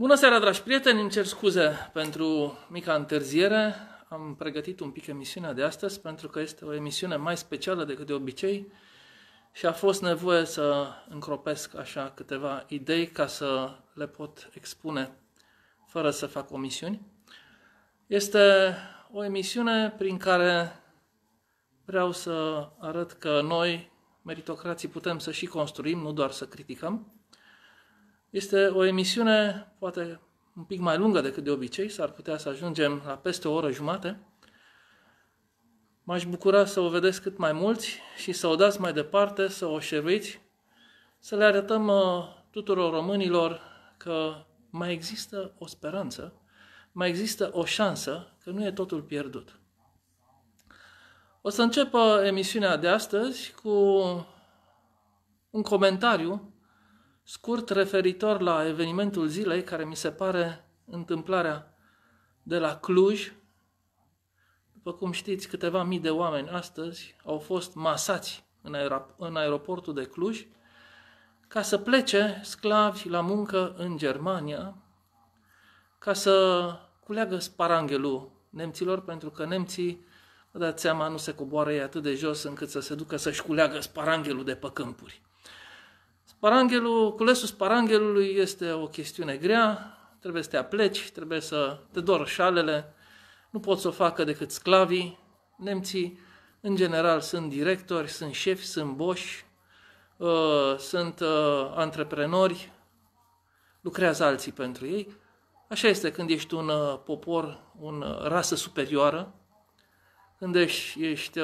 Bună seara, dragi prieteni! Îmi cer scuze pentru mica întârziere. Am pregătit un pic emisiunea de astăzi pentru că este o emisiune mai specială decât de obicei și a fost nevoie să încropesc așa câteva idei ca să le pot expune fără să fac omisiuni. Este o emisiune prin care vreau să arăt că noi, meritocrații, putem să și construim, nu doar să criticăm. Este o emisiune poate un pic mai lungă decât de obicei, s-ar putea să ajungem la peste o oră jumate. M-aș bucura să o vedeți cât mai mulți și să o dați mai departe, să o șeruiți, să le arătăm uh, tuturor românilor că mai există o speranță, mai există o șansă, că nu e totul pierdut. O să încep uh, emisiunea de astăzi cu un comentariu Scurt referitor la evenimentul zilei, care mi se pare întâmplarea de la Cluj, după cum știți, câteva mii de oameni astăzi au fost masați în, în aeroportul de Cluj ca să plece sclavi la muncă în Germania, ca să culeagă sparanghelul nemților, pentru că nemții, vă dați seama, nu se coboară ei atât de jos încât să se ducă să-și culeagă sparanghelul de pe câmpuri. Paranghelul, culesul paranghelului este o chestiune grea, trebuie să te apleci, trebuie să te dor șalele, nu pot să o facă decât sclavii. Nemții, în general, sunt directori, sunt șefi, sunt boși, ă, sunt ă, antreprenori, lucrează alții pentru ei. Așa este când ești un ă, popor, o rasă superioară, când ești,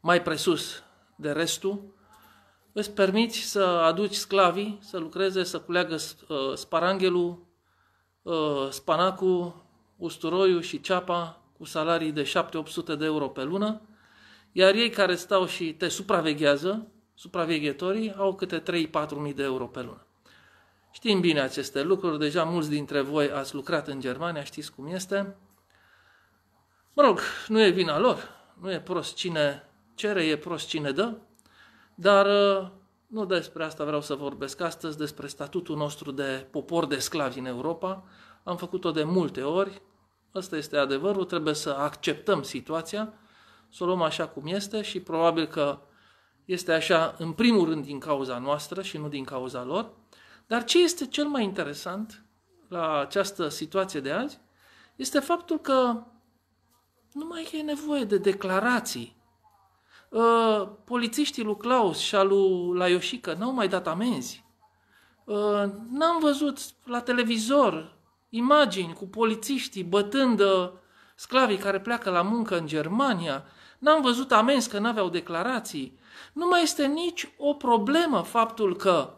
mai presus de restul, îți permiți să aduci sclavii să lucreze, să culeagă uh, sparanghelul, uh, spanacul, usturoiul și ceapa cu salarii de 7-800 de euro pe lună, iar ei care stau și te supraveghează, supraveghetorii, au câte 3-4 mii de euro pe lună. Știm bine aceste lucruri, deja mulți dintre voi ați lucrat în Germania, știți cum este. Mă rog, nu e vina lor, nu e prost cine cere, e prost cine dă, dar uh, nu despre asta vreau să vorbesc astăzi, despre statutul nostru de popor de sclavi în Europa. Am făcut-o de multe ori, ăsta este adevărul, trebuie să acceptăm situația, să o luăm așa cum este și probabil că este așa în primul rând din cauza noastră și nu din cauza lor. Dar ce este cel mai interesant la această situație de azi este faptul că nu mai e nevoie de declarații Ă, polițiștii lui Claus și al lui Laioșică n-au mai dat amenzi. Ă, n-am văzut la televizor imagini cu polițiștii bătând ă, sclavii care pleacă la muncă în Germania. N-am văzut amenzi că n-aveau declarații. Nu mai este nici o problemă faptul că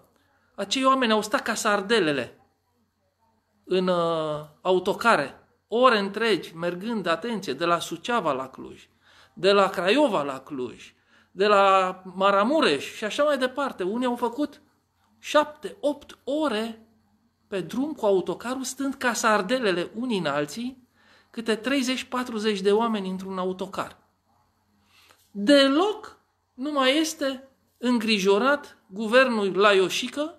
acei oameni au stat ca sardelele în autocare, ore întregi, mergând, atenție, de la Suceava la Cluj de la Craiova la Cluj, de la Maramureș și așa mai departe. Unii au făcut șapte, opt ore pe drum cu autocarul, stând ca sardelele unii în alții, câte 30-40 de oameni într-un autocar. Deloc nu mai este îngrijorat guvernul Laioșică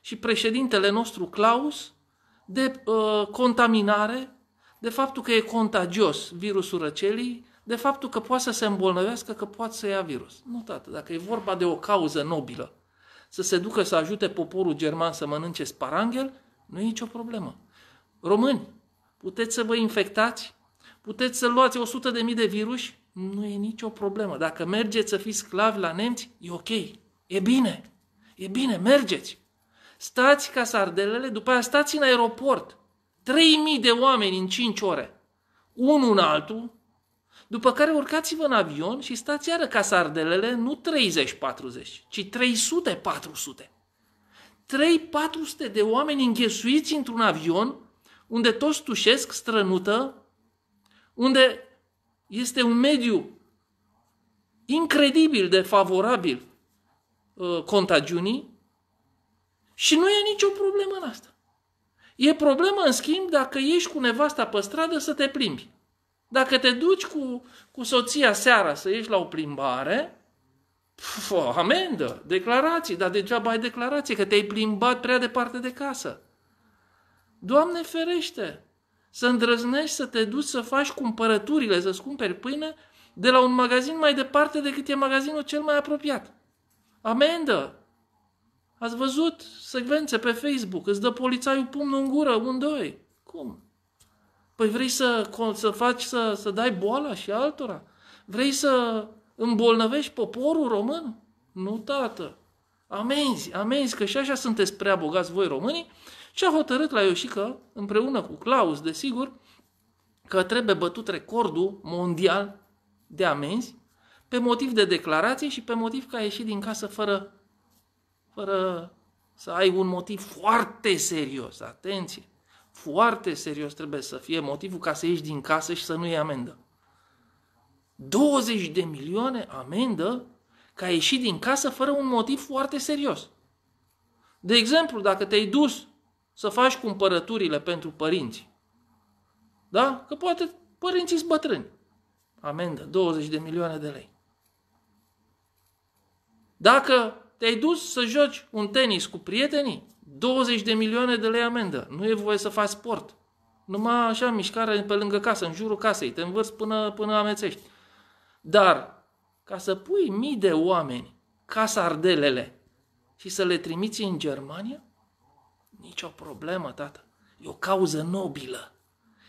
și președintele nostru Claus de uh, contaminare, de faptul că e contagios virusul răcelii, de faptul că poate să se îmbolnăvească, că poate să ia virus. Nu, tată, dacă e vorba de o cauză nobilă, să se ducă să ajute poporul german să mănânce sparanghel, nu e nicio problemă. Români, puteți să vă infectați, puteți să luați 100.000 de de virus, nu e nicio problemă. Dacă mergeți să fiți sclavi la nemți, e ok, e bine, e bine, mergeți. Stați ca sardelele, după aia stați în aeroport. 3.000 de oameni în 5 ore. Unul în altul, după care urcați-vă în avion și stați iară ca sardelele, nu 30-40, ci 300-400. 3-400 de oameni înghesuiți într-un avion unde toți tușesc strănută, unde este un mediu incredibil de favorabil uh, contagiunii și nu e nicio problemă în asta. E problemă, în schimb, dacă ieși cu nevasta pe stradă să te plimbi. Dacă te duci cu, cu soția seara să ieși la o plimbare, pf, amendă, declarații, dar degeaba ai declarație, că te-ai plimbat prea departe de casă. Doamne ferește, să îndrăznești să te duci să faci cumpărăturile, să-ți cumperi pâine de la un magazin mai departe decât e magazinul cel mai apropiat. Amendă! Ați văzut secvențe pe Facebook, îți dă polițaiul pumnul în gură, un, doi. Cum? Păi vrei să, să faci, să, să dai boala și altora? Vrei să îmbolnăvești poporul român? Nu, tată. Amenzi, amenzi, că și așa sunteți prea bogați voi românii. Și a hotărât la Ioșică, împreună cu Claus, desigur, că trebuie bătut recordul mondial de amenzi pe motiv de declarație și pe motiv că a ieșit din casă fără, fără să ai un motiv foarte serios. Atenție! Foarte serios trebuie să fie motivul ca să ieși din casă și să nu iei amendă. 20 de milioane amendă ca a ieșit din casă fără un motiv foarte serios. De exemplu, dacă te-ai dus să faci cumpărăturile pentru părinți, da? Că poate părinții sunt bătrâni. Amendă, 20 de milioane de lei. Dacă te-ai dus să joci un tenis cu prietenii, 20 de milioane de lei amendă. Nu e voie să faci sport. Numai așa, mișcare pe lângă casă, în jurul casei. Te învârți până, până amețești. Dar, ca să pui mii de oameni ca sardelele și să le trimiți în Germania? Nicio problemă, tată. E o cauză nobilă.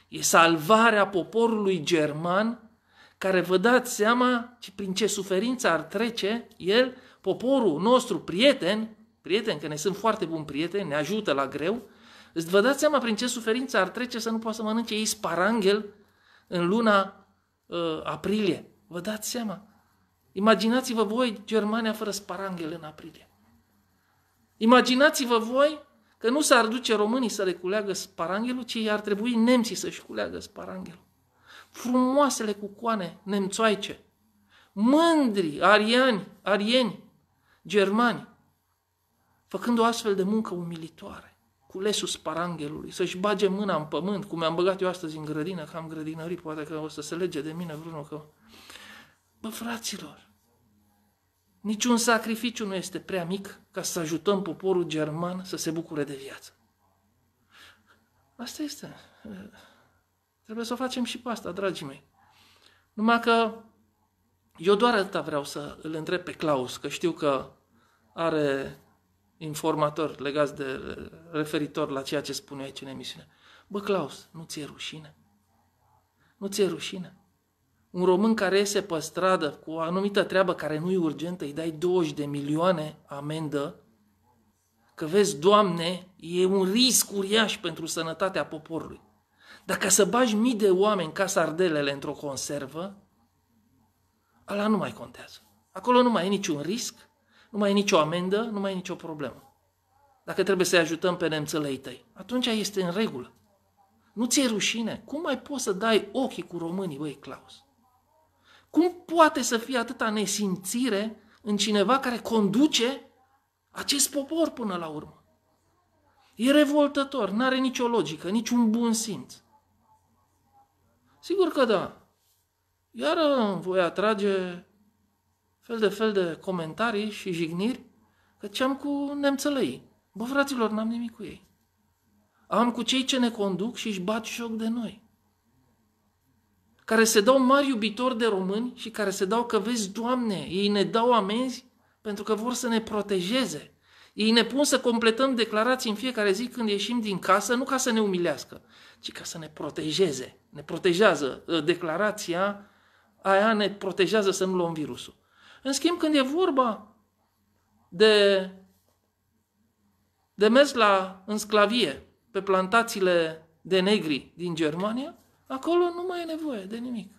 E salvarea poporului german care vă dați seama și prin ce suferință ar trece el, poporul nostru prieten, prieteni, că ne sunt foarte buni prieteni, ne ajută la greu, îți vă dați seama prin ce suferință ar trece să nu poată să mănânce ei sparanghel în luna uh, aprilie. Vă dați seama? Imaginați-vă voi Germania fără sparanghel în aprilie. Imaginați-vă voi că nu s-ar duce românii să le culeagă sparanghelul, ci ar trebui nemții să-și culeagă sparanghelul. Frumoasele cucoane nemțoaice, mândri, ariani, arieni, germani, făcând o astfel de muncă umilitoare, cu lesul sparanghelului, să-și bage mâna în pământ, cum am băgat eu astăzi în grădină, că am grădinărit, poate că o să se lege de mine vreunul că... Bă, fraților, niciun sacrificiu nu este prea mic ca să ajutăm poporul german să se bucure de viață. Asta este. Trebuie să o facem și pe asta, dragii mei. Numai că eu doar atâta vreau să îl întreb pe Claus, că știu că are Informator legat de referitor la ceea ce spune aici în emisiune. Bă, Claus, nu ți-e rușine? Nu ți-e rușine? Un român care iese pe stradă cu o anumită treabă care nu e urgentă, îi dai 20 de milioane amendă, că vezi, Doamne, e un risc uriaș pentru sănătatea poporului. Dacă să bagi mii de oameni ca sardelele într-o conservă, ala nu mai contează. Acolo nu mai e niciun risc, nu mai e nicio amendă, nu mai e nicio problemă. Dacă trebuie să-i ajutăm pe nemțelei tăi, atunci este în regulă. Nu ți-e rușine? Cum mai poți să dai ochii cu românii, băi, Claus? Cum poate să fie atâta nesimțire în cineva care conduce acest popor până la urmă? E revoltător, nu are nicio logică, niciun bun simț. Sigur că da. Iar voi atrage fel de fel de comentarii și jigniri că ce am cu nemțelăii. Bă, fraților, n-am nimic cu ei. Am cu cei ce ne conduc și își bat joc de noi. Care se dau mari iubitori de români și care se dau că, vezi, Doamne, ei ne dau amenzi pentru că vor să ne protejeze. Ei ne pun să completăm declarații în fiecare zi când ieșim din casă, nu ca să ne umilească, ci ca să ne protejeze. Ne protejează uh, declarația, aia ne protejează să nu luăm virusul. În schimb, când e vorba de, de mers la, în sclavie, pe plantațiile de negri din Germania, acolo nu mai e nevoie de nimic.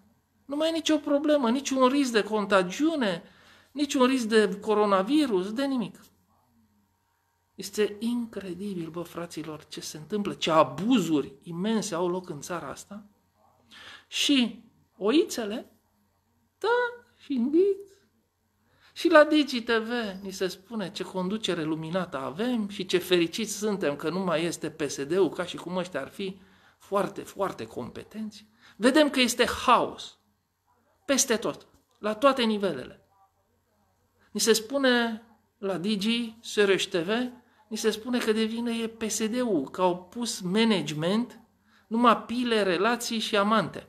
Nu mai e nicio problemă, niciun risc de contagiune, niciun risc de coronavirus, de nimic. Este incredibil, bă, fraților, ce se întâmplă, ce abuzuri imense au loc în țara asta. Și oițele, da, și înghiți, și la DigiTV ni se spune ce conducere luminată avem și ce fericiți suntem că nu mai este PSD-ul ca și cum ăștia ar fi foarte, foarte competenți. Vedem că este haos peste tot, la toate nivelele. Ni se spune la Digi, Sărăș TV, ni se spune că de vină e PSD-ul, că au pus management, numai pile, relații și amante.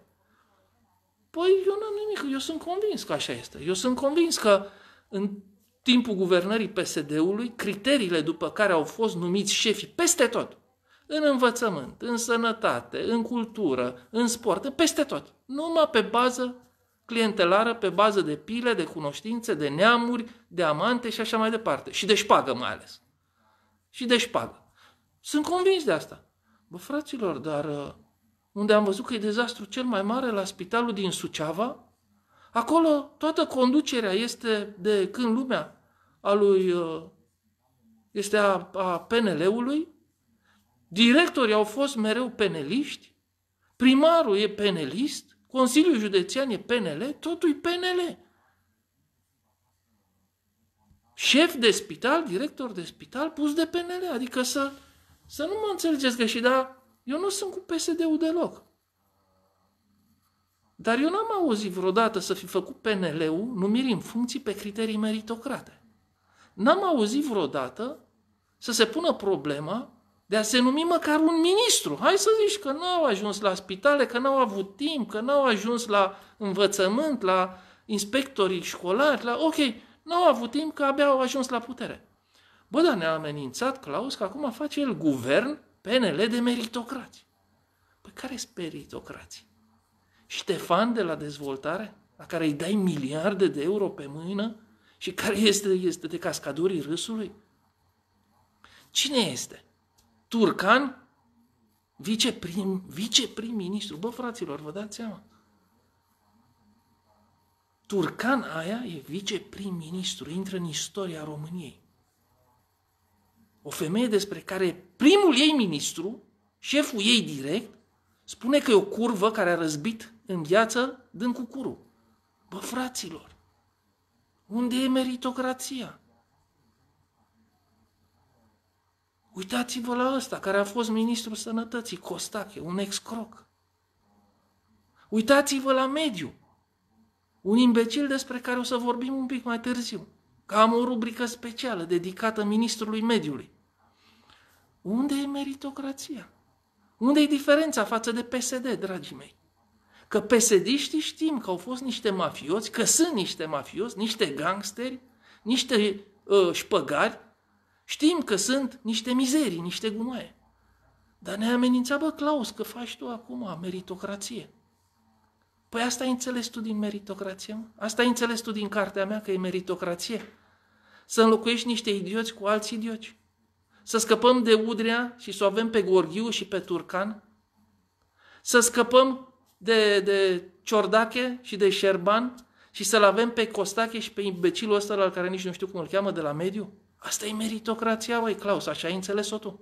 Păi eu n-am nimic, eu sunt convins că așa este. Eu sunt convins că în timpul guvernării PSD-ului, criteriile după care au fost numiți șefii peste tot, în învățământ, în sănătate, în cultură, în sport, peste tot, numai pe bază clientelară, pe bază de pile, de cunoștințe, de neamuri, de amante și așa mai departe. Și de șpagă mai ales. Și de șpagă. Sunt convins de asta. Bă, fraților, dar uh, unde am văzut că e dezastru cel mai mare la spitalul din Suceava, Acolo toată conducerea este de când lumea a lui, uh, este a, a PNL-ului, directorii au fost mereu peneliști, primarul e penelist, Consiliul Județean e PNL, totul e PNL. Șef de spital, director de spital, pus de PNL, adică să, să nu mă înțelegeți greșit, dar eu nu sunt cu PSD-ul deloc. Dar eu n-am auzit vreodată să fi făcut PNL-ul numiri în funcții pe criterii meritocrate. N-am auzit vreodată să se pună problema de a se numi măcar un ministru. Hai să zici că n-au ajuns la spitale, că n-au avut timp, că n-au ajuns la învățământ, la inspectorii școlari, la... Ok, n-au avut timp că abia au ajuns la putere. Bă, dar ne-a amenințat Claus că acum face el guvern PNL de meritocrați. Păi care sunt meritocrații? Ștefan de la dezvoltare, la care îi dai miliarde de euro pe mână și care este, este de cascadorii râsului? Cine este? Turcan? Viceprim, viceprim-ministru. Bă, fraților, vă dați seama. Turcan aia e viceprim-ministru, intră în istoria României. O femeie despre care primul ei ministru, șeful ei direct, spune că e o curvă care a răzbit în viață dând cu curul. Bă, fraților, unde e meritocrația? Uitați-vă la ăsta care a fost ministrul sănătății, Costache, un excroc. Uitați-vă la mediu, un imbecil despre care o să vorbim un pic mai târziu, că am o rubrică specială dedicată ministrului mediului. Unde e meritocrația? Unde e diferența față de PSD, dragii mei? Că pesediștii știm că au fost niște mafioți, că sunt niște mafioți, niște gangsteri, niște uh, șpăgari, știm că sunt niște mizerii, niște gunoaie. Dar ne amenința, bă, Claus, că faci tu acum meritocrație. Păi asta ai înțeles tu din meritocrație, mă? Asta ai înțeles tu din cartea mea că e meritocrație? Să înlocuiești niște idioți cu alți idioți? Să scăpăm de Udrea și să o avem pe Gorghiu și pe Turcan? Să scăpăm de, de ciordache și de șerban și să-l avem pe Costache și pe imbecilul ăsta la care nici nu știu cum îl cheamă de la mediu? Asta e meritocrația, băi, Claus, așa ai înțeles-o tu.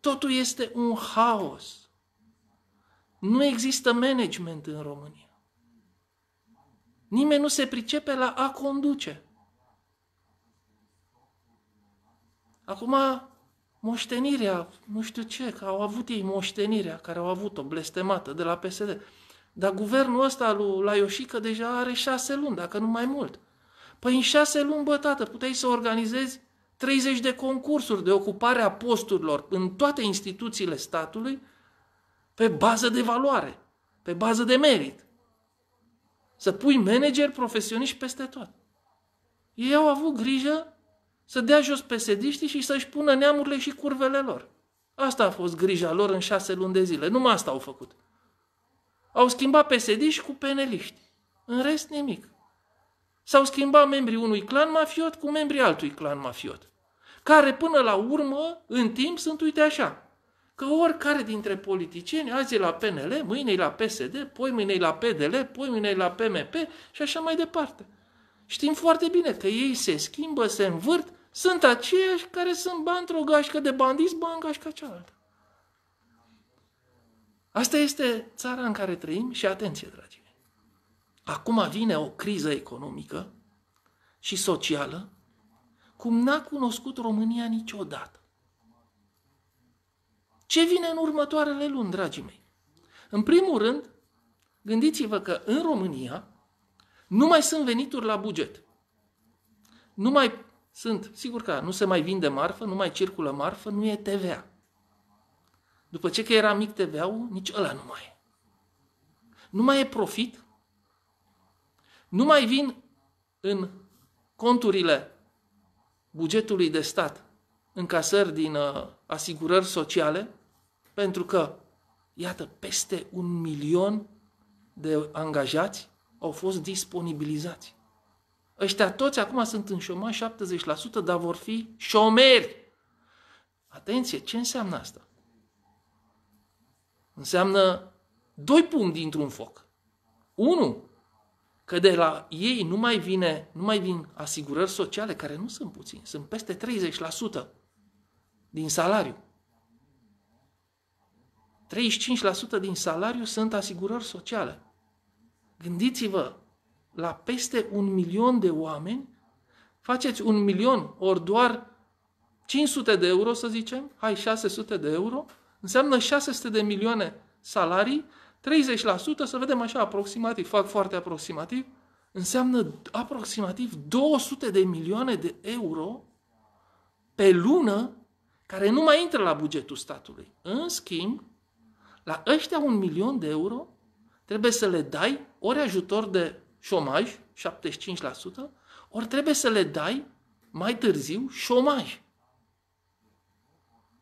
Totul este un haos. Nu există management în România. Nimeni nu se pricepe la a conduce. Acum, moștenirea, nu știu ce, că au avut ei moștenirea care au avut-o blestemată de la PSD. Dar guvernul ăsta lui Laioșică deja are șase luni, dacă nu mai mult. Păi în șase luni, bă, tată, puteai să organizezi 30 de concursuri de ocupare a posturilor în toate instituțiile statului pe bază de valoare, pe bază de merit. Să pui manageri profesioniști peste tot. Ei au avut grijă să dea jos pesediștii și să-și pună neamurile și curvele lor. Asta a fost grija lor în șase luni de zile. Numai asta au făcut. Au schimbat pesediști cu peneliști. În rest, nimic. S-au schimbat membrii unui clan mafiot cu membrii altui clan mafiot. Care până la urmă, în timp, sunt, uite așa, că oricare dintre politicieni, azi e la PNL, mâine e la PSD, poi mâine e la PDL, poi mâine e la PMP și așa mai departe. Știm foarte bine că ei se schimbă, se învârt sunt aceiași care sunt bani într-o gașcă de bandiți, bani în gașca cealaltă. Asta este țara în care trăim și atenție, dragii mei. Acum vine o criză economică și socială cum n-a cunoscut România niciodată. Ce vine în următoarele luni, dragii mei? În primul rând, gândiți-vă că în România nu mai sunt venituri la buget. Nu mai sunt. Sigur că nu se mai vinde marfă, nu mai circulă marfă, nu e TVA. După ce că era mic TVA-ul, nici ăla nu mai e. Nu mai e profit, nu mai vin în conturile bugetului de stat încasări din uh, asigurări sociale, pentru că, iată, peste un milion de angajați au fost disponibilizați. Ăștia toți acum sunt în șomaj 70%, dar vor fi șomeri. Atenție, ce înseamnă asta? Înseamnă doi pumni dintr-un foc. Unu, că de la ei nu mai vine, nu mai vin asigurări sociale, care nu sunt puțini, sunt peste 30% din salariu. 35% din salariu sunt asigurări sociale. Gândiți-vă, la peste un milion de oameni, faceți un milion ori doar 500 de euro, să zicem, hai 600 de euro, înseamnă 600 de milioane salarii, 30%, să vedem așa aproximativ, fac foarte aproximativ, înseamnă aproximativ 200 de milioane de euro pe lună care nu mai intră la bugetul statului. În schimb, la ăștia un milion de euro trebuie să le dai ori ajutor de șomaj, 75%, ori trebuie să le dai mai târziu șomaj,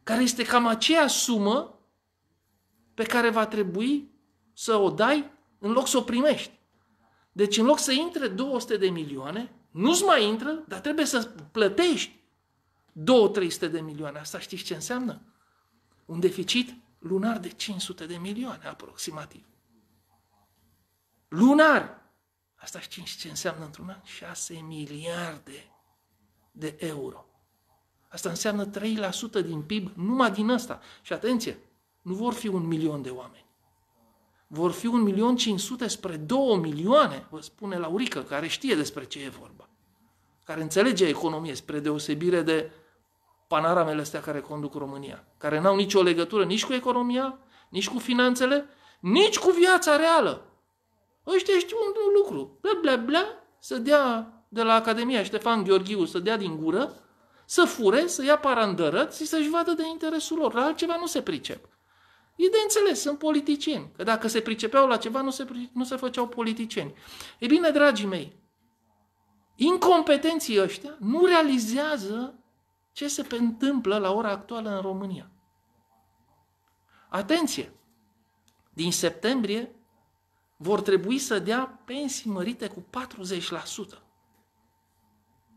care este cam aceea sumă pe care va trebui să o dai în loc să o primești. Deci în loc să intre 200 de milioane, nu-ți mai intră, dar trebuie să plătești 2-300 de milioane. Asta știți ce înseamnă? Un deficit lunar de 500 de milioane aproximativ. Lunar! Asta știți ce înseamnă într-un an? 6 miliarde de euro. Asta înseamnă 3% din PIB numai din asta. Și atenție, nu vor fi un milion de oameni. Vor fi un milion 500 spre 2 milioane, vă spune Laurică, care știe despre ce e vorba. Care înțelege economie spre deosebire de panaramele astea care conduc România. Care n-au nicio legătură nici cu economia, nici cu finanțele, nici cu viața reală. Ăștia știu un lucru. Bla, bla, bla, să dea de la Academia Ștefan Gheorghiu, să dea din gură, să fure, să ia parandărăt și să-și vadă de interesul lor. La altceva nu se pricep. E de înțeles, sunt politicieni. Că dacă se pricepeau la ceva, nu se, nu se făceau politicieni. E bine, dragii mei, incompetenții ăștia nu realizează ce se întâmplă la ora actuală în România. Atenție! Din septembrie vor trebui să dea pensii mărite cu 40%.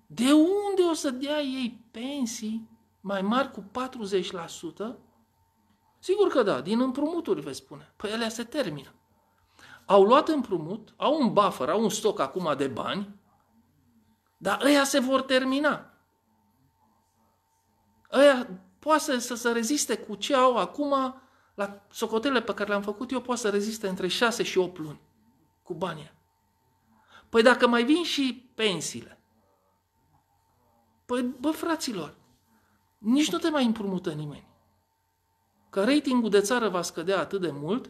De unde o să dea ei pensii mai mari cu 40%? Sigur că da, din împrumuturi, vei spune. Păi ele se termină. Au luat împrumut, au un buffer, au un stoc acum de bani, dar ăia se vor termina. Ăia poate să, să se reziste cu ce au acum la socotele pe care le-am făcut eu poate să reziste între 6 și 8 luni cu banii. Păi dacă mai vin și pensiile, păi bă fraților, nici nu te mai împrumută nimeni. Că ratingul de țară va scădea atât de mult,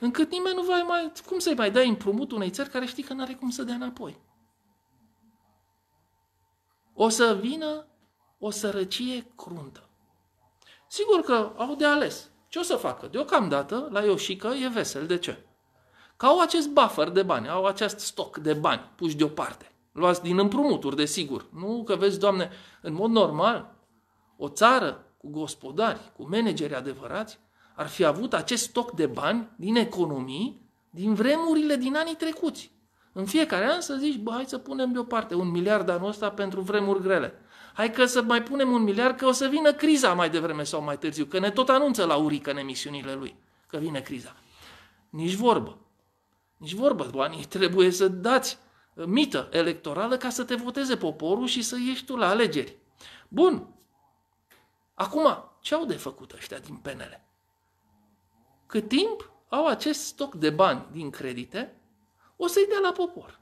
încât nimeni nu va mai... Cum să-i mai dai împrumut unei țări care știi că nu are cum să dea înapoi? O să vină o sărăcie cruntă. Sigur că au de ales. Ce o să facă? Deocamdată, la Ioșică e vesel. De ce? Că au acest buffer de bani, au acest stoc de bani puși deoparte. Luați din împrumuturi, desigur. Nu că vezi, Doamne, în mod normal, o țară cu gospodari, cu manageri adevărați, ar fi avut acest stoc de bani din economii din vremurile din anii trecuți. În fiecare an să zici, bă, hai să punem deoparte un miliard anul ăsta pentru vremuri grele hai că să mai punem un miliard, că o să vină criza mai devreme sau mai târziu, că ne tot anunță la urică în emisiunile lui, că vine criza. Nici vorbă. Nici vorbă, banii trebuie să dați mită electorală ca să te voteze poporul și să ieși tu la alegeri. Bun. Acum, ce au de făcut ăștia din PNL? Cât timp au acest stoc de bani din credite, o să-i dea la popor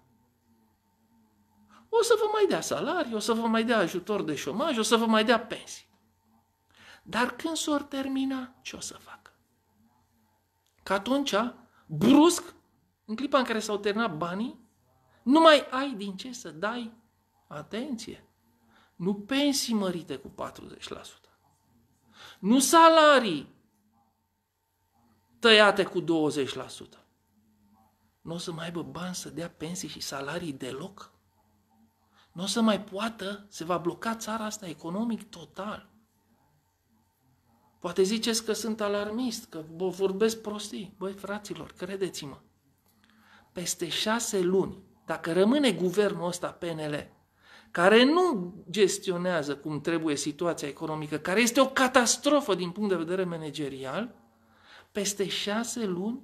o să vă mai dea salarii, o să vă mai dea ajutor de șomaj, o să vă mai dea pensii. Dar când s o termina, ce o să facă? Că atunci, brusc, în clipa în care s-au terminat banii, nu mai ai din ce să dai atenție. Nu pensii mărite cu 40%. Nu salarii tăiate cu 20%. Nu o să mai aibă bani să dea pensii și salarii deloc nu o să mai poată, se va bloca țara asta economic total. Poate ziceți că sunt alarmist, că vorbesc prostii. Băi, fraților, credeți-mă, peste șase luni, dacă rămâne guvernul ăsta PNL, care nu gestionează cum trebuie situația economică, care este o catastrofă din punct de vedere managerial, peste șase luni,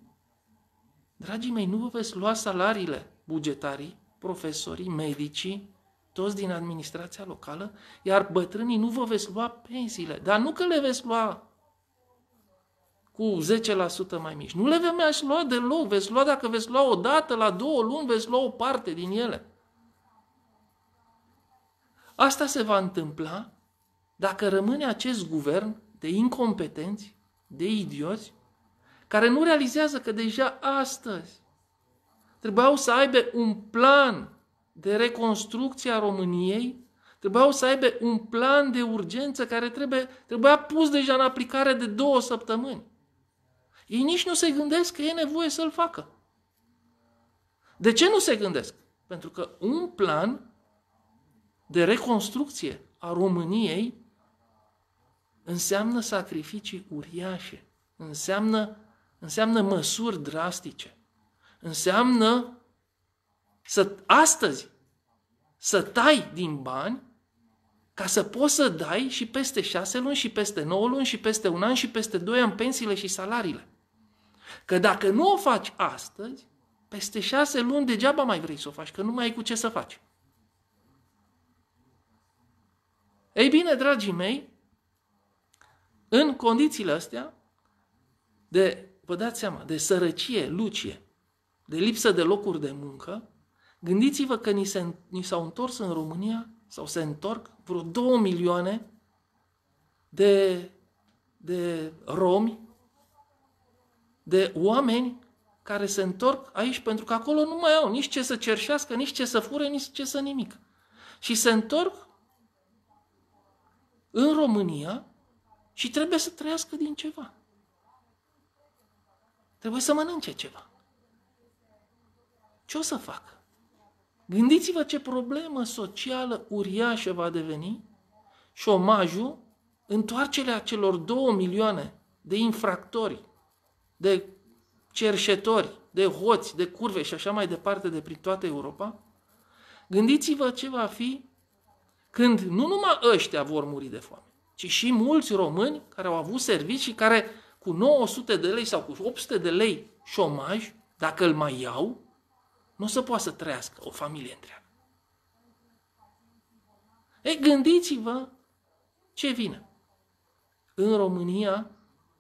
dragii mei, nu vă veți lua salariile bugetarii, profesorii, medicii, toți din administrația locală, iar bătrânii nu vă veți lua pensiile. Dar nu că le veți lua cu 10% mai mici. Nu le veți lua deloc, veți lua dacă veți lua o dată, la două luni, veți lua o parte din ele. Asta se va întâmpla dacă rămâne acest guvern de incompetenți, de idioți, care nu realizează că deja astăzi trebuiau să aibă un plan de reconstrucție a României trebuiau să aibă un plan de urgență care trebuie, trebuia pus deja în aplicare de două săptămâni. Ei nici nu se gândesc că e nevoie să-l facă. De ce nu se gândesc? Pentru că un plan de reconstrucție a României înseamnă sacrificii uriașe, înseamnă, înseamnă măsuri drastice, înseamnă să, astăzi să tai din bani ca să poți să dai și peste șase luni, și peste nouă luni, și peste un an, și peste doi ani pensiile și salariile. Că dacă nu o faci astăzi, peste șase luni degeaba mai vrei să o faci, că nu mai ai cu ce să faci. Ei bine, dragii mei, în condițiile astea de, vă dați seama, de sărăcie, lucie, de lipsă de locuri de muncă, Gândiți-vă că ni, se, ni s-au întors în România, sau se întorc, vreo două milioane de, de romi, de oameni care se întorc aici pentru că acolo nu mai au nici ce să cerșească, nici ce să fure, nici ce să nimic. Și se întorc în România și trebuie să trăiască din ceva. Trebuie să mănânce ceva. Ce o să fac? Gândiți-vă ce problemă socială uriașă va deveni șomajul, întoarcerea celor două milioane de infractori, de cerșetori, de hoți, de curve și așa mai departe de prin toată Europa, gândiți-vă ce va fi când nu numai ăștia vor muri de foame, ci și mulți români care au avut servicii care cu 900 de lei sau cu 800 de lei șomaj, dacă îl mai iau, nu se poate să trăiască o familie întreagă. E, gândiți-vă ce vine. În România,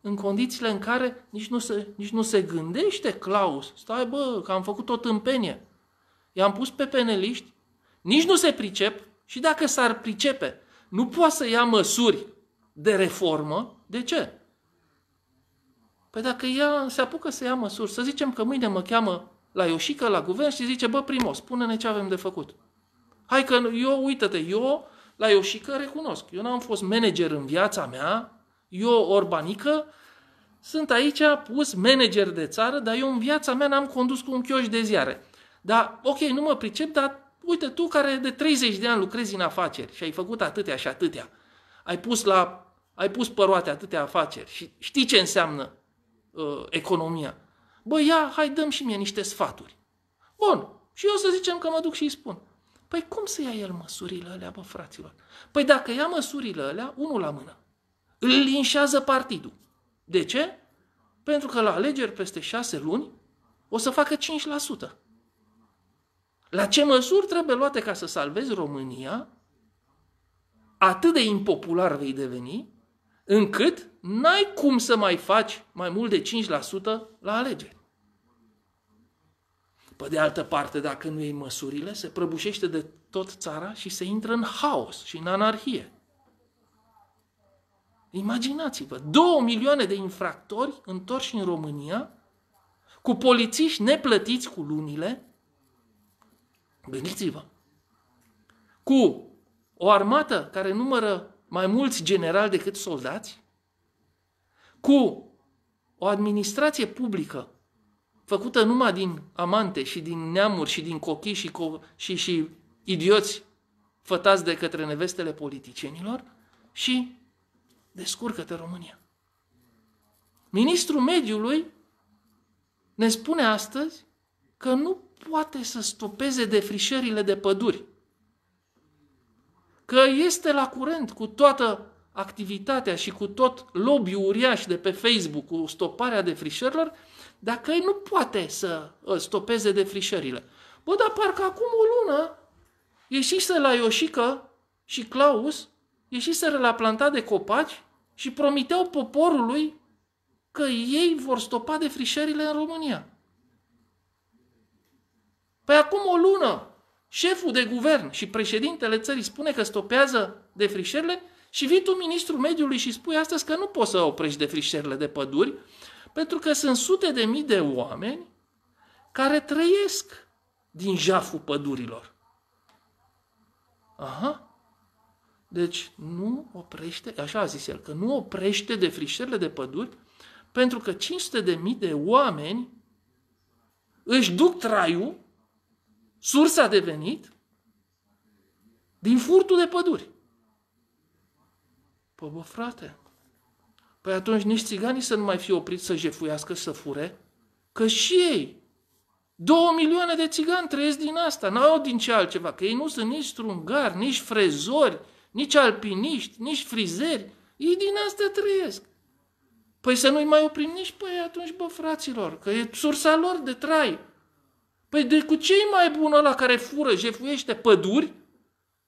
în condițiile în care nici nu se, nici nu se gândește Claus, stai bă, că am făcut o tâmpenie, i-am pus pe peneliști, nici nu se pricep și dacă s-ar pricepe, nu poate să ia măsuri de reformă. De ce? Păi dacă ea se apucă să ia măsuri, să zicem că mâine mă cheamă la Ioșică, la guvern și zice, bă, Primo, spune-ne ce avem de făcut. Hai că eu, uită-te, eu la Ioșică recunosc, eu n-am fost manager în viața mea, eu, Orbanică, sunt aici pus manager de țară, dar eu în viața mea n-am condus cu un chioș de ziare. Dar, ok, nu mă pricep, dar uite, tu care de 30 de ani lucrezi în afaceri și ai făcut atâtea și atâtea, ai pus, la, ai pus păroate atâtea afaceri și știi ce înseamnă uh, economia bă, ia, hai, dăm și mie niște sfaturi. Bun, și eu să zicem că mă duc și îi spun. Păi cum să ia el măsurile alea, bă, fraților? Păi dacă ia măsurile alea, unul la mână. Îl linșează partidul. De ce? Pentru că la alegeri peste șase luni o să facă 5%. La ce măsuri trebuie luate ca să salvezi România? Atât de impopular vei deveni, încât n-ai cum să mai faci mai mult de 5% la alegeri. Pe de altă parte, dacă nu iei măsurile, se prăbușește de tot țara și se intră în haos și în anarhie. Imaginați-vă, două milioane de infractori întorși în România, cu polițiști neplătiți cu lunile, gândiți-vă, cu o armată care numără mai mulți generali decât soldați, cu o administrație publică făcută numai din amante și din neamuri și din cochii și, co- și, și idioți fătați de către nevestele politicienilor și descurcă-te România. Ministrul mediului ne spune astăzi că nu poate să stopeze defrișările de păduri, că este la curent cu toată activitatea și cu tot lobby uriaș de pe Facebook cu stoparea defrișărilor, dacă ei nu poate să ă, stopeze defrișările. Bă, dar parcă acum o lună ieșise la Ioșică și Claus, ieșiseră la planta de copaci și promiteau poporului că ei vor stopa defrișările în România. Păi acum o lună, șeful de guvern și președintele țării spune că stopează defrișările, și vii tu, ministrul mediului, și spui astăzi că nu poți să oprești defrișările de păduri, pentru că sunt sute de mii de oameni care trăiesc din jaful pădurilor. Aha. Deci nu oprește, așa a zis el, că nu oprește defrișările de păduri, pentru că 500 de mii de oameni își duc traiul, sursa de venit, din furtul de păduri. Păi bă, frate, păi atunci nici țiganii să nu mai fie opriți să jefuiască, să fure, că și ei, două milioane de țigani trăiesc din asta, n-au din ce altceva, că ei nu sunt nici strungari, nici frezori, nici alpiniști, nici frizeri, ei din asta trăiesc. Păi să nu-i mai oprim nici pe ei atunci, bă, fraților, că e sursa lor de trai. Păi de cu ce e mai bun ăla care fură, jefuiește păduri,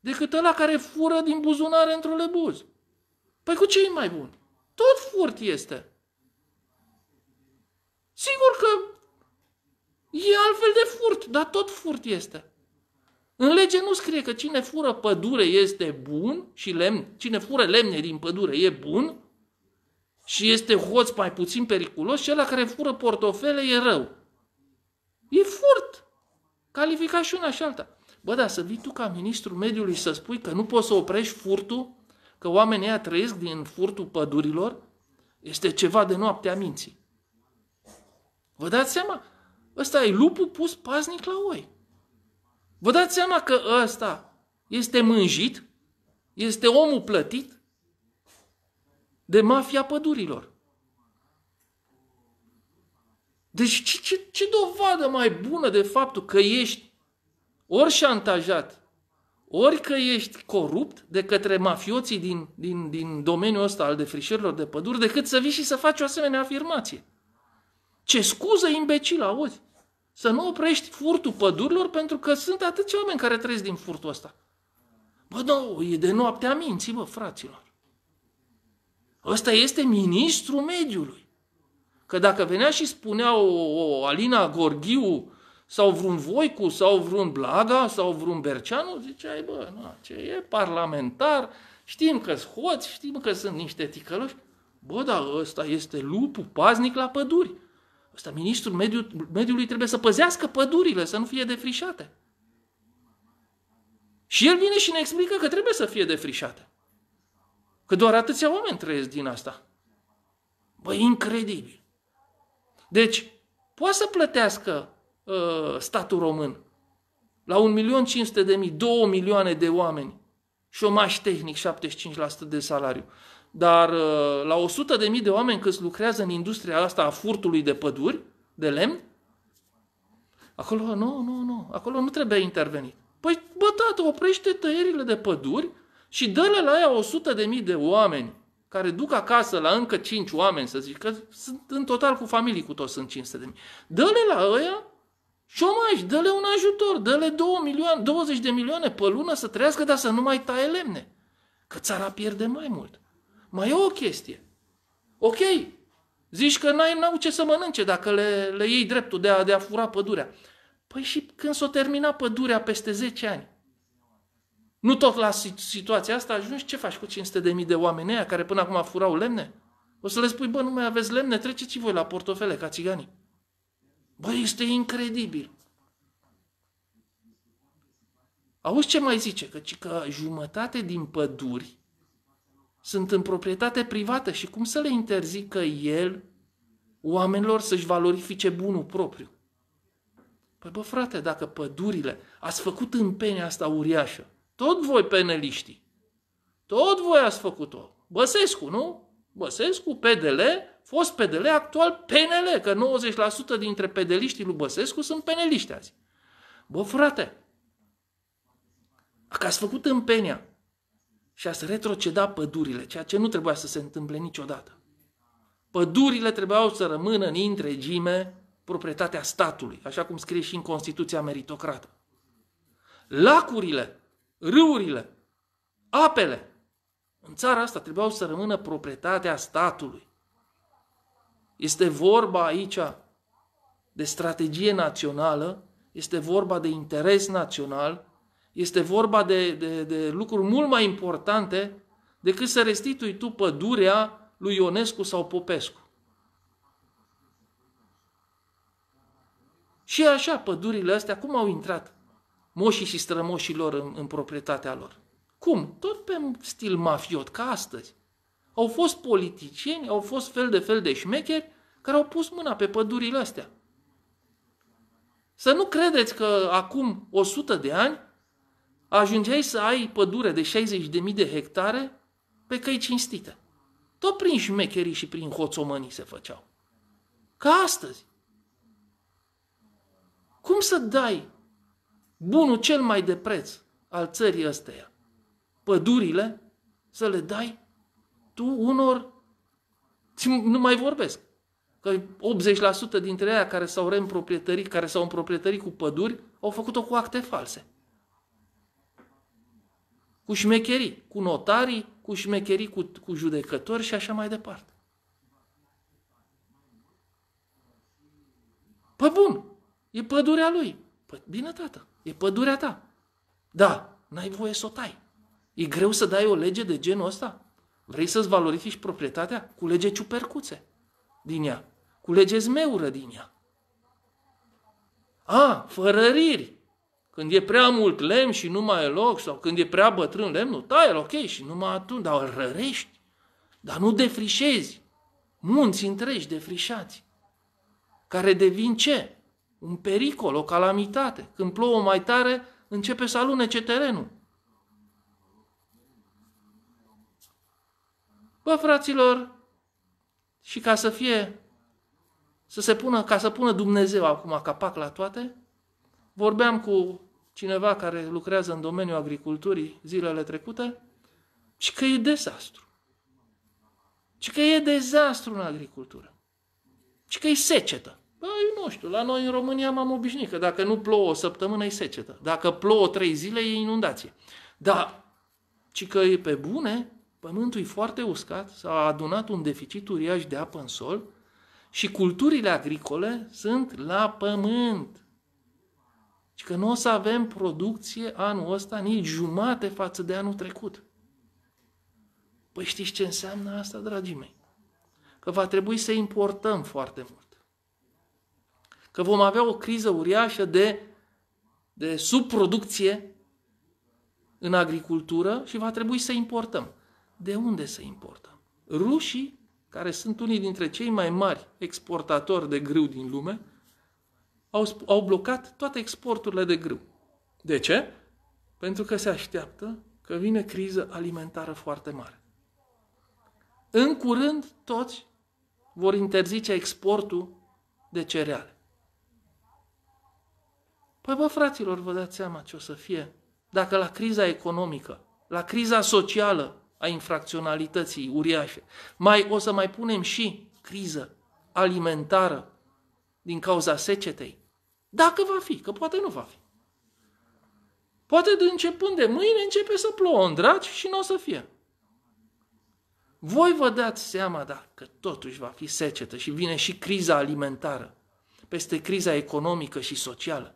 decât ăla care fură din buzunare într-o lebuză? Păi cu ce e mai bun? Tot furt este. Sigur că e altfel de furt, dar tot furt este. În lege nu scrie că cine fură pădure este bun și lemn, cine fură lemne din pădure e bun și este hoț mai puțin periculos și ăla care fură portofele e rău. E furt. Califica și una și alta. Bă, dar să vii tu ca ministrul mediului să spui că nu poți să oprești furtul că oamenii aia trăiesc din furtul pădurilor, este ceva de noaptea minții. Vă dați seama? Ăsta e lupul pus paznic la oi. Vă dați seama că ăsta este mânjit, este omul plătit de mafia pădurilor. Deci ce, ce, ce dovadă mai bună de faptul că ești ori șantajat, ori că ești corupt de către mafioții din, din, din domeniul ăsta al defrișărilor de păduri, decât să vii și să faci o asemenea afirmație. Ce scuză imbecil, auzi? Să nu oprești furtul pădurilor pentru că sunt atâți oameni care trăiesc din furtul ăsta. Bă, nu, e de noaptea minții, bă, fraților. Ăsta este ministrul mediului. Că dacă venea și spunea o, o Alina Gorghiu sau vreun Voicu, sau vreun Blaga, sau vreun Berceanu, ziceai, bă, na, ce e parlamentar, știm că sunt hoți, știm că sunt niște ticăloși, bă, dar ăsta este lupul paznic la păduri. Ăsta, ministrul mediu, mediului trebuie să păzească pădurile, să nu fie defrișate. Și el vine și ne explică că trebuie să fie defrișate. Că doar atâția oameni trăiesc din asta. Bă, incredibil. Deci, poate să plătească Uh, statul român. La 1.500.000, 2 milioane de oameni, șomaș tehnic 75% de salariu. Dar uh, la 100.000 de oameni câți lucrează în industria asta a furtului de păduri, de lemn, acolo nu, nu, nu, acolo nu trebuie intervenit. Păi, bă, tată, oprește tăierile de păduri și dă-le la aia 100.000 de oameni care duc acasă la încă 5 oameni, să zic, că sunt în total cu familii cu toți sunt 500.000. de mii. Dă-le la aia Șomaj, dă-le un ajutor, dă-le milioane, 20 de milioane pe lună să trăiască, dar să nu mai taie lemne. Că țara pierde mai mult. Mai e o chestie. Ok, zici că n-ai, n-au ce să mănânce dacă le, le iei dreptul de a, de a fura pădurea. Păi și când s-o termina pădurea peste 10 ani? Nu tot la situația asta ajungi, ce faci cu 500.000 de, de oameni aia care până acum furau lemne? O să le spui, bă, nu mai aveți lemne, treceți voi la portofele ca țiganii. Bă, este incredibil. Auzi ce mai zice? Că, că jumătate din păduri sunt în proprietate privată și cum să le interzică el oamenilor să-și valorifice bunul propriu? Păi bă, frate, dacă pădurile ați făcut în penea asta uriașă, tot voi peneliștii, tot voi ați făcut-o. Băsescu, nu? Băsescu, PDL, fost PDL, actual PNL, că 90% dintre pedeliștii lui Băsescu sunt peneliști azi. Bă, frate, dacă ați făcut în Penia și ați retroceda pădurile, ceea ce nu trebuia să se întâmple niciodată, pădurile trebuiau să rămână în întregime proprietatea statului, așa cum scrie și în Constituția meritocrată. Lacurile, râurile, apele, în țara asta trebuiau să rămână proprietatea statului. Este vorba aici de strategie națională, este vorba de interes național, este vorba de, de, de lucruri mult mai importante decât să restitui tu pădurea lui Ionescu sau Popescu. Și așa pădurile astea, cum au intrat moșii și lor în, în proprietatea lor? Cum? Tot pe stil mafiot, ca astăzi. Au fost politicieni, au fost fel de fel de șmecheri care au pus mâna pe pădurile astea. Să nu credeți că acum 100 de ani ajungeai să ai pădure de 60.000 de hectare pe căi cinstite. Tot prin șmecherii și prin hoțomănii se făceau. Ca astăzi. Cum să dai bunul cel mai de preț al țării ăsteia, pădurile, să le dai tu unor nu mai vorbesc. Că 80% dintre aia care s-au reîmproprietărit, care s-au împroprietărit cu păduri, au făcut-o cu acte false. Cu șmecherii, cu notarii, cu șmecherii, cu, cu judecători și așa mai departe. Păi bun, e pădurea lui. Păi bine, tată, e pădurea ta. Da, n-ai voie să o tai. E greu să dai o lege de genul ăsta? Vrei să-ți valorifici proprietatea? Culege ciupercuțe din ea. Culege zmeură din ea. A, riri. Când e prea mult lemn și nu mai e loc, sau când e prea bătrân lemnul, tai, da, ok, și nu mai atunci, dar îl rărești, dar nu defrișezi. Munți întregi defrișați, care devin ce? Un pericol, o calamitate. Când plouă mai tare, începe să alunece terenul. Bă, fraților, și ca să fie, să se pună, ca să pună Dumnezeu acum capac la toate, vorbeam cu cineva care lucrează în domeniul agriculturii zilele trecute și că e dezastru. Și că e dezastru în agricultură. Și că e secetă. Bă, nu știu, la noi în România m-am obișnuit că dacă nu plouă o săptămână e secetă. Dacă plouă trei zile e inundație. Dar, ci că e pe bune, Pământul e foarte uscat, s-a adunat un deficit uriaș de apă în sol și culturile agricole sunt la pământ. Și deci că nu o să avem producție anul ăsta nici jumate față de anul trecut. Păi știți ce înseamnă asta, dragii mei? Că va trebui să importăm foarte mult. Că vom avea o criză uriașă de, de subproducție în agricultură și va trebui să importăm de unde să importăm? Rușii, care sunt unii dintre cei mai mari exportatori de grâu din lume, au, au blocat toate exporturile de grâu. De ce? Pentru că se așteaptă că vine criză alimentară foarte mare. În curând, toți vor interzice exportul de cereale. Păi bă, fraților, vă dați seama ce o să fie dacă la criza economică, la criza socială, a infracționalității uriașe. Mai o să mai punem și criză alimentară din cauza secetei. Dacă va fi, că poate nu va fi. Poate de începând de mâine începe să plouă în dragi și nu o să fie. Voi vă dați seama, da, că totuși va fi secetă și vine și criza alimentară, peste criza economică și socială.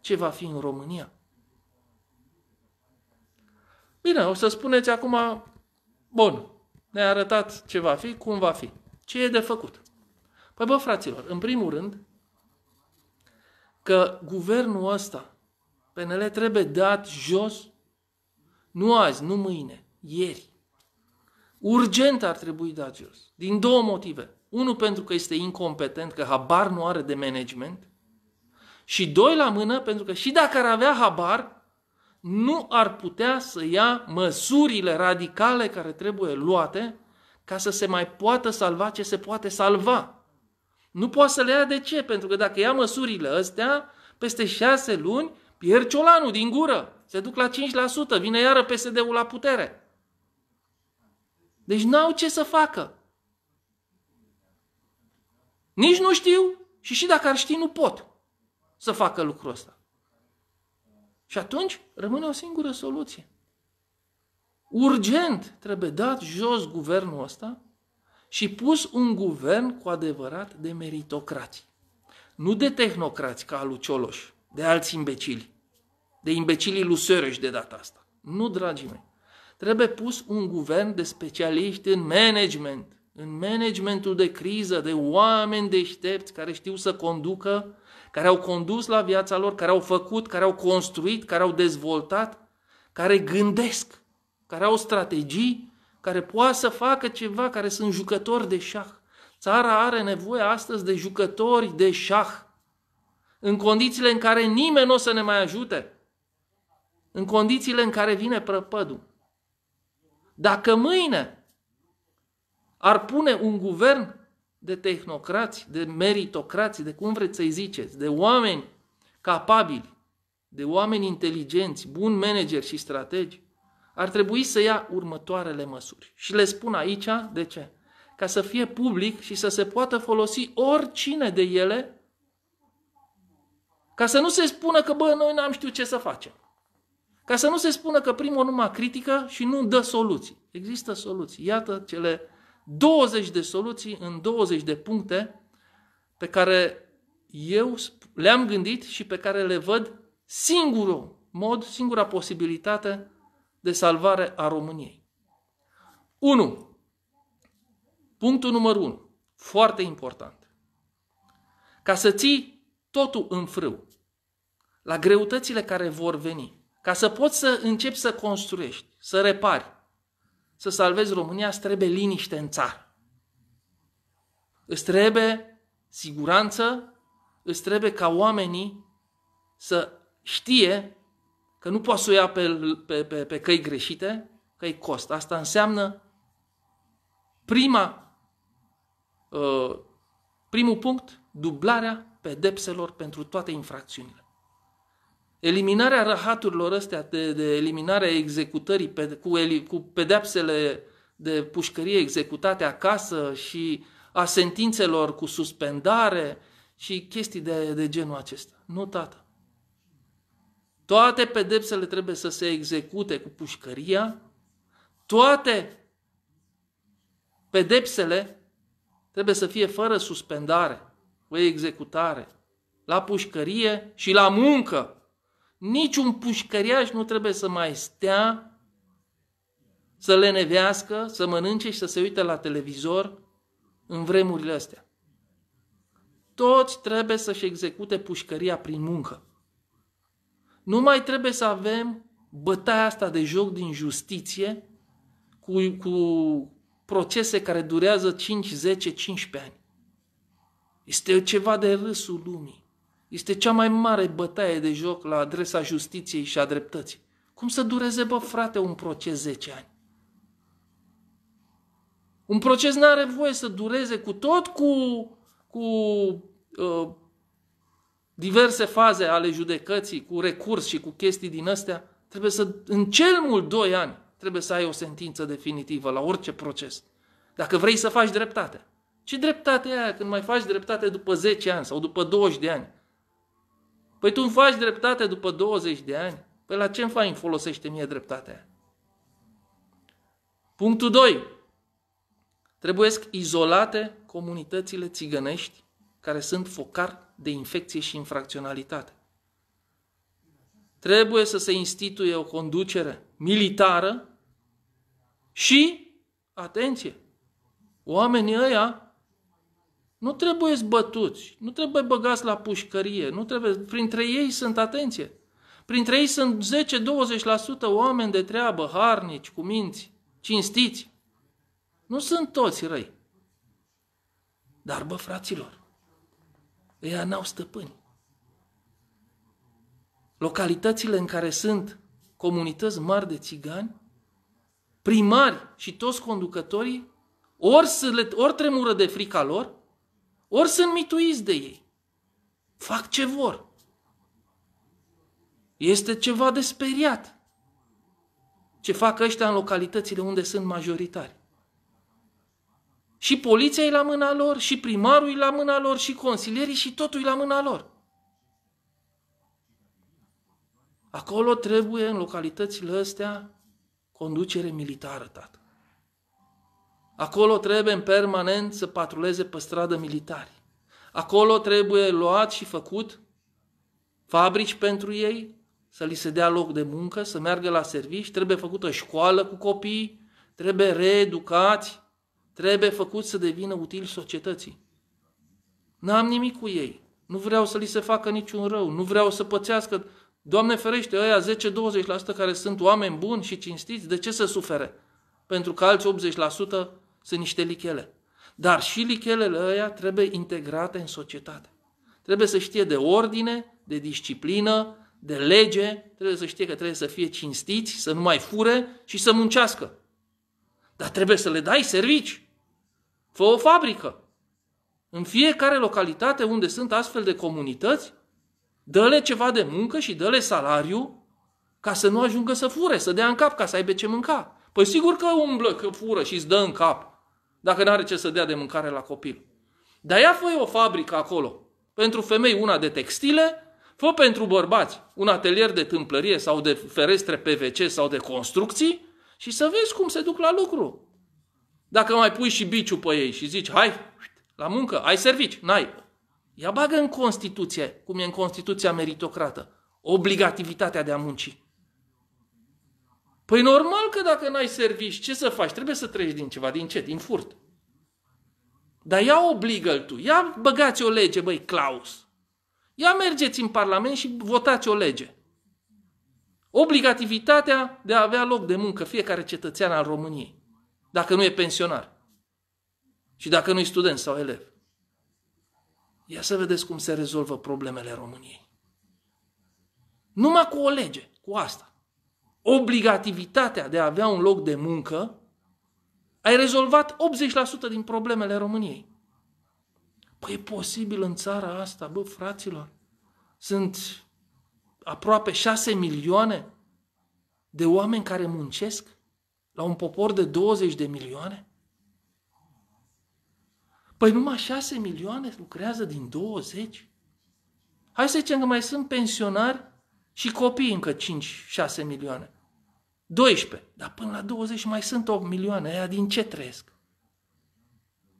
Ce va fi în România? Bine, o să spuneți acum, Bun, ne-a arătat ce va fi, cum va fi. Ce e de făcut? Păi bă, fraților, în primul rând, că guvernul ăsta, PNL, trebuie dat jos, nu azi, nu mâine, ieri. Urgent ar trebui dat jos, din două motive. Unul pentru că este incompetent, că habar nu are de management, și doi la mână, pentru că și dacă ar avea habar, nu ar putea să ia măsurile radicale care trebuie luate ca să se mai poată salva ce se poate salva. Nu poate să le ia de ce? Pentru că dacă ia măsurile astea, peste șase luni pierd ciolanul din gură. Se duc la 5%, vine iară PSD-ul la putere. Deci n-au ce să facă. Nici nu știu și și dacă ar ști, nu pot să facă lucrul ăsta. Și atunci rămâne o singură soluție. Urgent trebuie dat jos guvernul ăsta și pus un guvern cu adevărat de meritocrați. Nu de tehnocrați ca lui Cioloș, de alți imbecili, de imbecilii lui de data asta. Nu, dragii mei. Trebuie pus un guvern de specialiști în management, în managementul de criză, de oameni deștepți care știu să conducă care au condus la viața lor, care au făcut, care au construit, care au dezvoltat, care gândesc, care au strategii, care poate să facă ceva, care sunt jucători de șah. Țara are nevoie astăzi de jucători de șah, în condițiile în care nimeni nu o să ne mai ajute, în condițiile în care vine prăpădul. Dacă mâine ar pune un guvern de tehnocrați, de meritocrați, de cum vreți să-i ziceți, de oameni capabili, de oameni inteligenți, buni manageri și strategi, ar trebui să ia următoarele măsuri. Și le spun aici de ce. Ca să fie public și să se poată folosi oricine de ele, ca să nu se spună că, bă, noi n-am știut ce să facem. Ca să nu se spună că primul numai critică și nu dă soluții. Există soluții. Iată cele 20 de soluții în 20 de puncte pe care eu le-am gândit și pe care le văd singurul mod, singura posibilitate de salvare a României. 1. Punctul numărul 1. Foarte important. Ca să ții totul în frâu, la greutățile care vor veni, ca să poți să începi să construiești, să repari, să salvezi România, îți trebuie liniște în țară. Îți trebuie siguranță, îți trebuie ca oamenii să știe că nu poți să o ia pe, pe, pe, pe căi greșite, că e cost. Asta înseamnă prima, uh, primul punct, dublarea pedepselor pentru toate infracțiunile. Eliminarea răhaturilor astea de, de eliminarea executării pe, cu, eli, cu pedepsele de pușcărie executate acasă și a sentințelor cu suspendare și chestii de, de genul acesta. Nu, tată. Toate pedepsele trebuie să se execute cu pușcăria, toate pedepsele trebuie să fie fără suspendare, cu executare, la pușcărie și la muncă niciun pușcăriaș nu trebuie să mai stea să lenevească, să mănânce și să se uite la televizor în vremurile astea. Toți trebuie să-și execute pușcăria prin muncă. Nu mai trebuie să avem bătaia asta de joc din justiție cu, cu procese care durează 5, 10, 15 ani. Este ceva de râsul lumii. Este cea mai mare bătaie de joc la adresa justiției și a dreptății. Cum să dureze, bă, frate, un proces 10 ani? Un proces nu are voie să dureze cu tot cu, cu uh, diverse faze ale judecății, cu recurs și cu chestii din astea. Trebuie să, în cel mult 2 ani, trebuie să ai o sentință definitivă la orice proces. Dacă vrei să faci dreptate. Ce dreptate e aia când mai faci dreptate după 10 ani sau după 20 de ani? Păi tu îmi faci dreptate după 20 de ani? Păi la ce îmi folosește mie dreptatea? Punctul 2. Trebuiesc izolate comunitățile țigănești care sunt focar de infecție și infracționalitate. Trebuie să se instituie o conducere militară și, atenție, oamenii ăia nu trebuie bătuți, nu trebuie băgați la pușcărie, nu trebuie, printre ei sunt, atenție, printre ei sunt 10-20% oameni de treabă, harnici, cu minți, cinstiți. Nu sunt toți răi. Dar bă, fraților, ei n-au stăpâni. Localitățile în care sunt comunități mari de țigani, primari și toți conducătorii, ori, le, ori tremură de frica lor, ori sunt mituiți de ei. Fac ce vor. Este ceva de speriat ce fac ăștia în localitățile unde sunt majoritari. Și poliția e la mâna lor, și primarul e la mâna lor, și consilierii, și totul e la mâna lor. Acolo trebuie, în localitățile astea, conducere militară, tată. Acolo trebuie în permanent să patruleze pe stradă militari. Acolo trebuie luat și făcut fabrici pentru ei, să li se dea loc de muncă, să meargă la servici, trebuie făcută școală cu copii, trebuie reeducați, trebuie făcut să devină util societății. N-am nimic cu ei. Nu vreau să li se facă niciun rău, nu vreau să pățească. Doamne ferește, ăia 10-20% care sunt oameni buni și cinstiți, de ce să sufere? Pentru că alți sunt niște lichele. Dar și lichelele ăia trebuie integrate în societate. Trebuie să știe de ordine, de disciplină, de lege, trebuie să știe că trebuie să fie cinstiți, să nu mai fure și să muncească. Dar trebuie să le dai servici. Fă o fabrică. În fiecare localitate unde sunt astfel de comunități, dă-le ceva de muncă și dă-le salariu ca să nu ajungă să fure, să dea în cap, ca să aibă ce mânca. Păi sigur că umblă, că fură și îți dă în cap dacă nu are ce să dea de mâncare la copil. Dar ia fă o fabrică acolo, pentru femei una de textile, fă pentru bărbați un atelier de tâmplărie sau de ferestre PVC sau de construcții și să vezi cum se duc la lucru. Dacă mai pui și biciu pe ei și zici, hai, la muncă, ai servici, n-ai. Ia bagă în Constituție, cum e în Constituția meritocrată, obligativitatea de a munci. Păi normal că dacă n-ai servici, ce să faci? Trebuie să treci din ceva, din ce? Din furt. Dar ia obligă-l tu. Ia băgați o lege, băi, Claus. Ia mergeți în Parlament și votați o lege. Obligativitatea de a avea loc de muncă fiecare cetățean al României. Dacă nu e pensionar. Și dacă nu e student sau elev. Ia să vedeți cum se rezolvă problemele României. Numai cu o lege, cu asta obligativitatea de a avea un loc de muncă, ai rezolvat 80% din problemele României. Păi e posibil în țara asta, bă, fraților. Sunt aproape 6 milioane de oameni care muncesc la un popor de 20 de milioane? Păi numai 6 milioane lucrează din 20? Hai să zicem că mai sunt pensionari și copii încă 5-6 milioane. 12. Dar până la 20 mai sunt 8 milioane. Aia din ce trăiesc?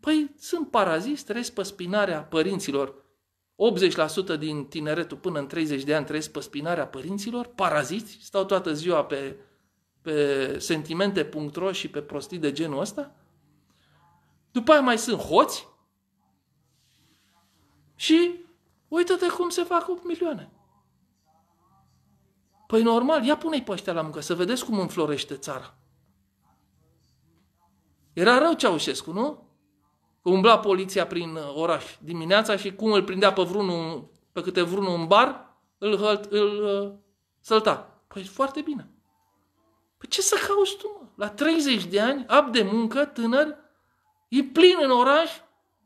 Păi sunt paraziți, trăiesc pe spinarea părinților. 80% din tineretul până în 30 de ani trăiesc pe spinarea părinților, paraziți, stau toată ziua pe, pe punctro și pe prostii de genul ăsta. După aia mai sunt hoți și uite-te cum se fac 8 milioane. Păi normal, ia pune-i pe ăștia la muncă, să vedeți cum înflorește țara. Era rău Ceaușescu, nu? umbla poliția prin uh, oraș dimineața și cum îl prindea pe vrunul, pe câte vrunul în bar, îl, îl, îl uh, sălta. Păi foarte bine. Păi ce să cauți tu, mă? La 30 de ani, ap de muncă, tânăr, e plin în oraș,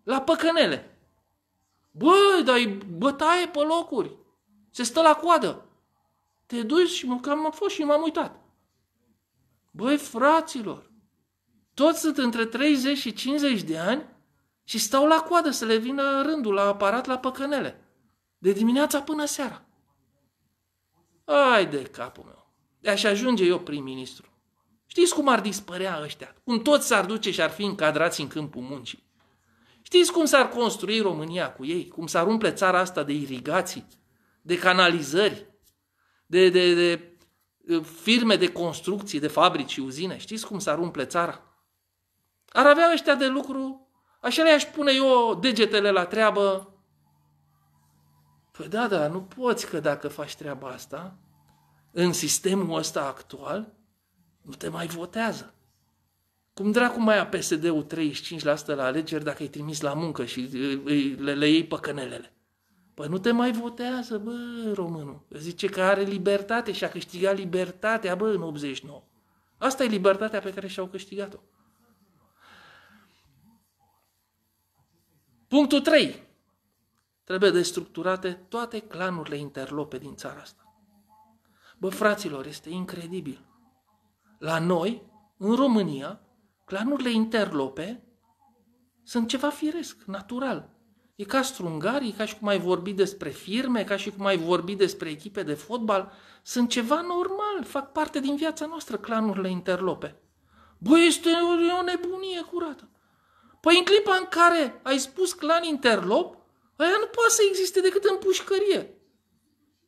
la păcănele. Băi, dar e bătaie pe locuri. Se stă la coadă. Te duci și mă, cam am fost și m-am uitat. Băi, fraților, toți sunt între 30 și 50 de ani și stau la coadă să le vină rândul la aparat la păcănele. De dimineața până seara. Ai de capul meu. De-aș ajunge eu prim-ministru. Știți cum ar dispărea ăștia? Cum toți s-ar duce și ar fi încadrați în câmpul muncii? Știți cum s-ar construi România cu ei? Cum s-ar umple țara asta de irigații, de canalizări, de, de, de firme de construcții, de fabrici și uzine. Știți cum s-ar umple țara? Ar avea ăștia de lucru, așa le-aș pune eu degetele la treabă. Păi da, da, nu poți că dacă faci treaba asta, în sistemul ăsta actual, nu te mai votează. Cum dracu mai a PSD-ul 35% la alegeri dacă îi trimis la muncă și le, le iei păcănelele? Păi nu te mai votează, bă, românul. Zice că are libertate și a câștigat libertatea, bă, în 89. Asta e libertatea pe care și-au câștigat-o. Punctul 3. Trebuie destructurate toate clanurile interlope din țara asta. Bă, fraților, este incredibil. La noi, în România, clanurile interlope sunt ceva firesc, natural. E ca strungari, e ca și cum ai vorbi despre firme, ca și cum ai vorbi despre echipe de fotbal. Sunt ceva normal, fac parte din viața noastră clanurile interlope. Bă, este o, o nebunie curată. Păi în clipa în care ai spus clan interlop, aia nu poate să existe decât în pușcărie.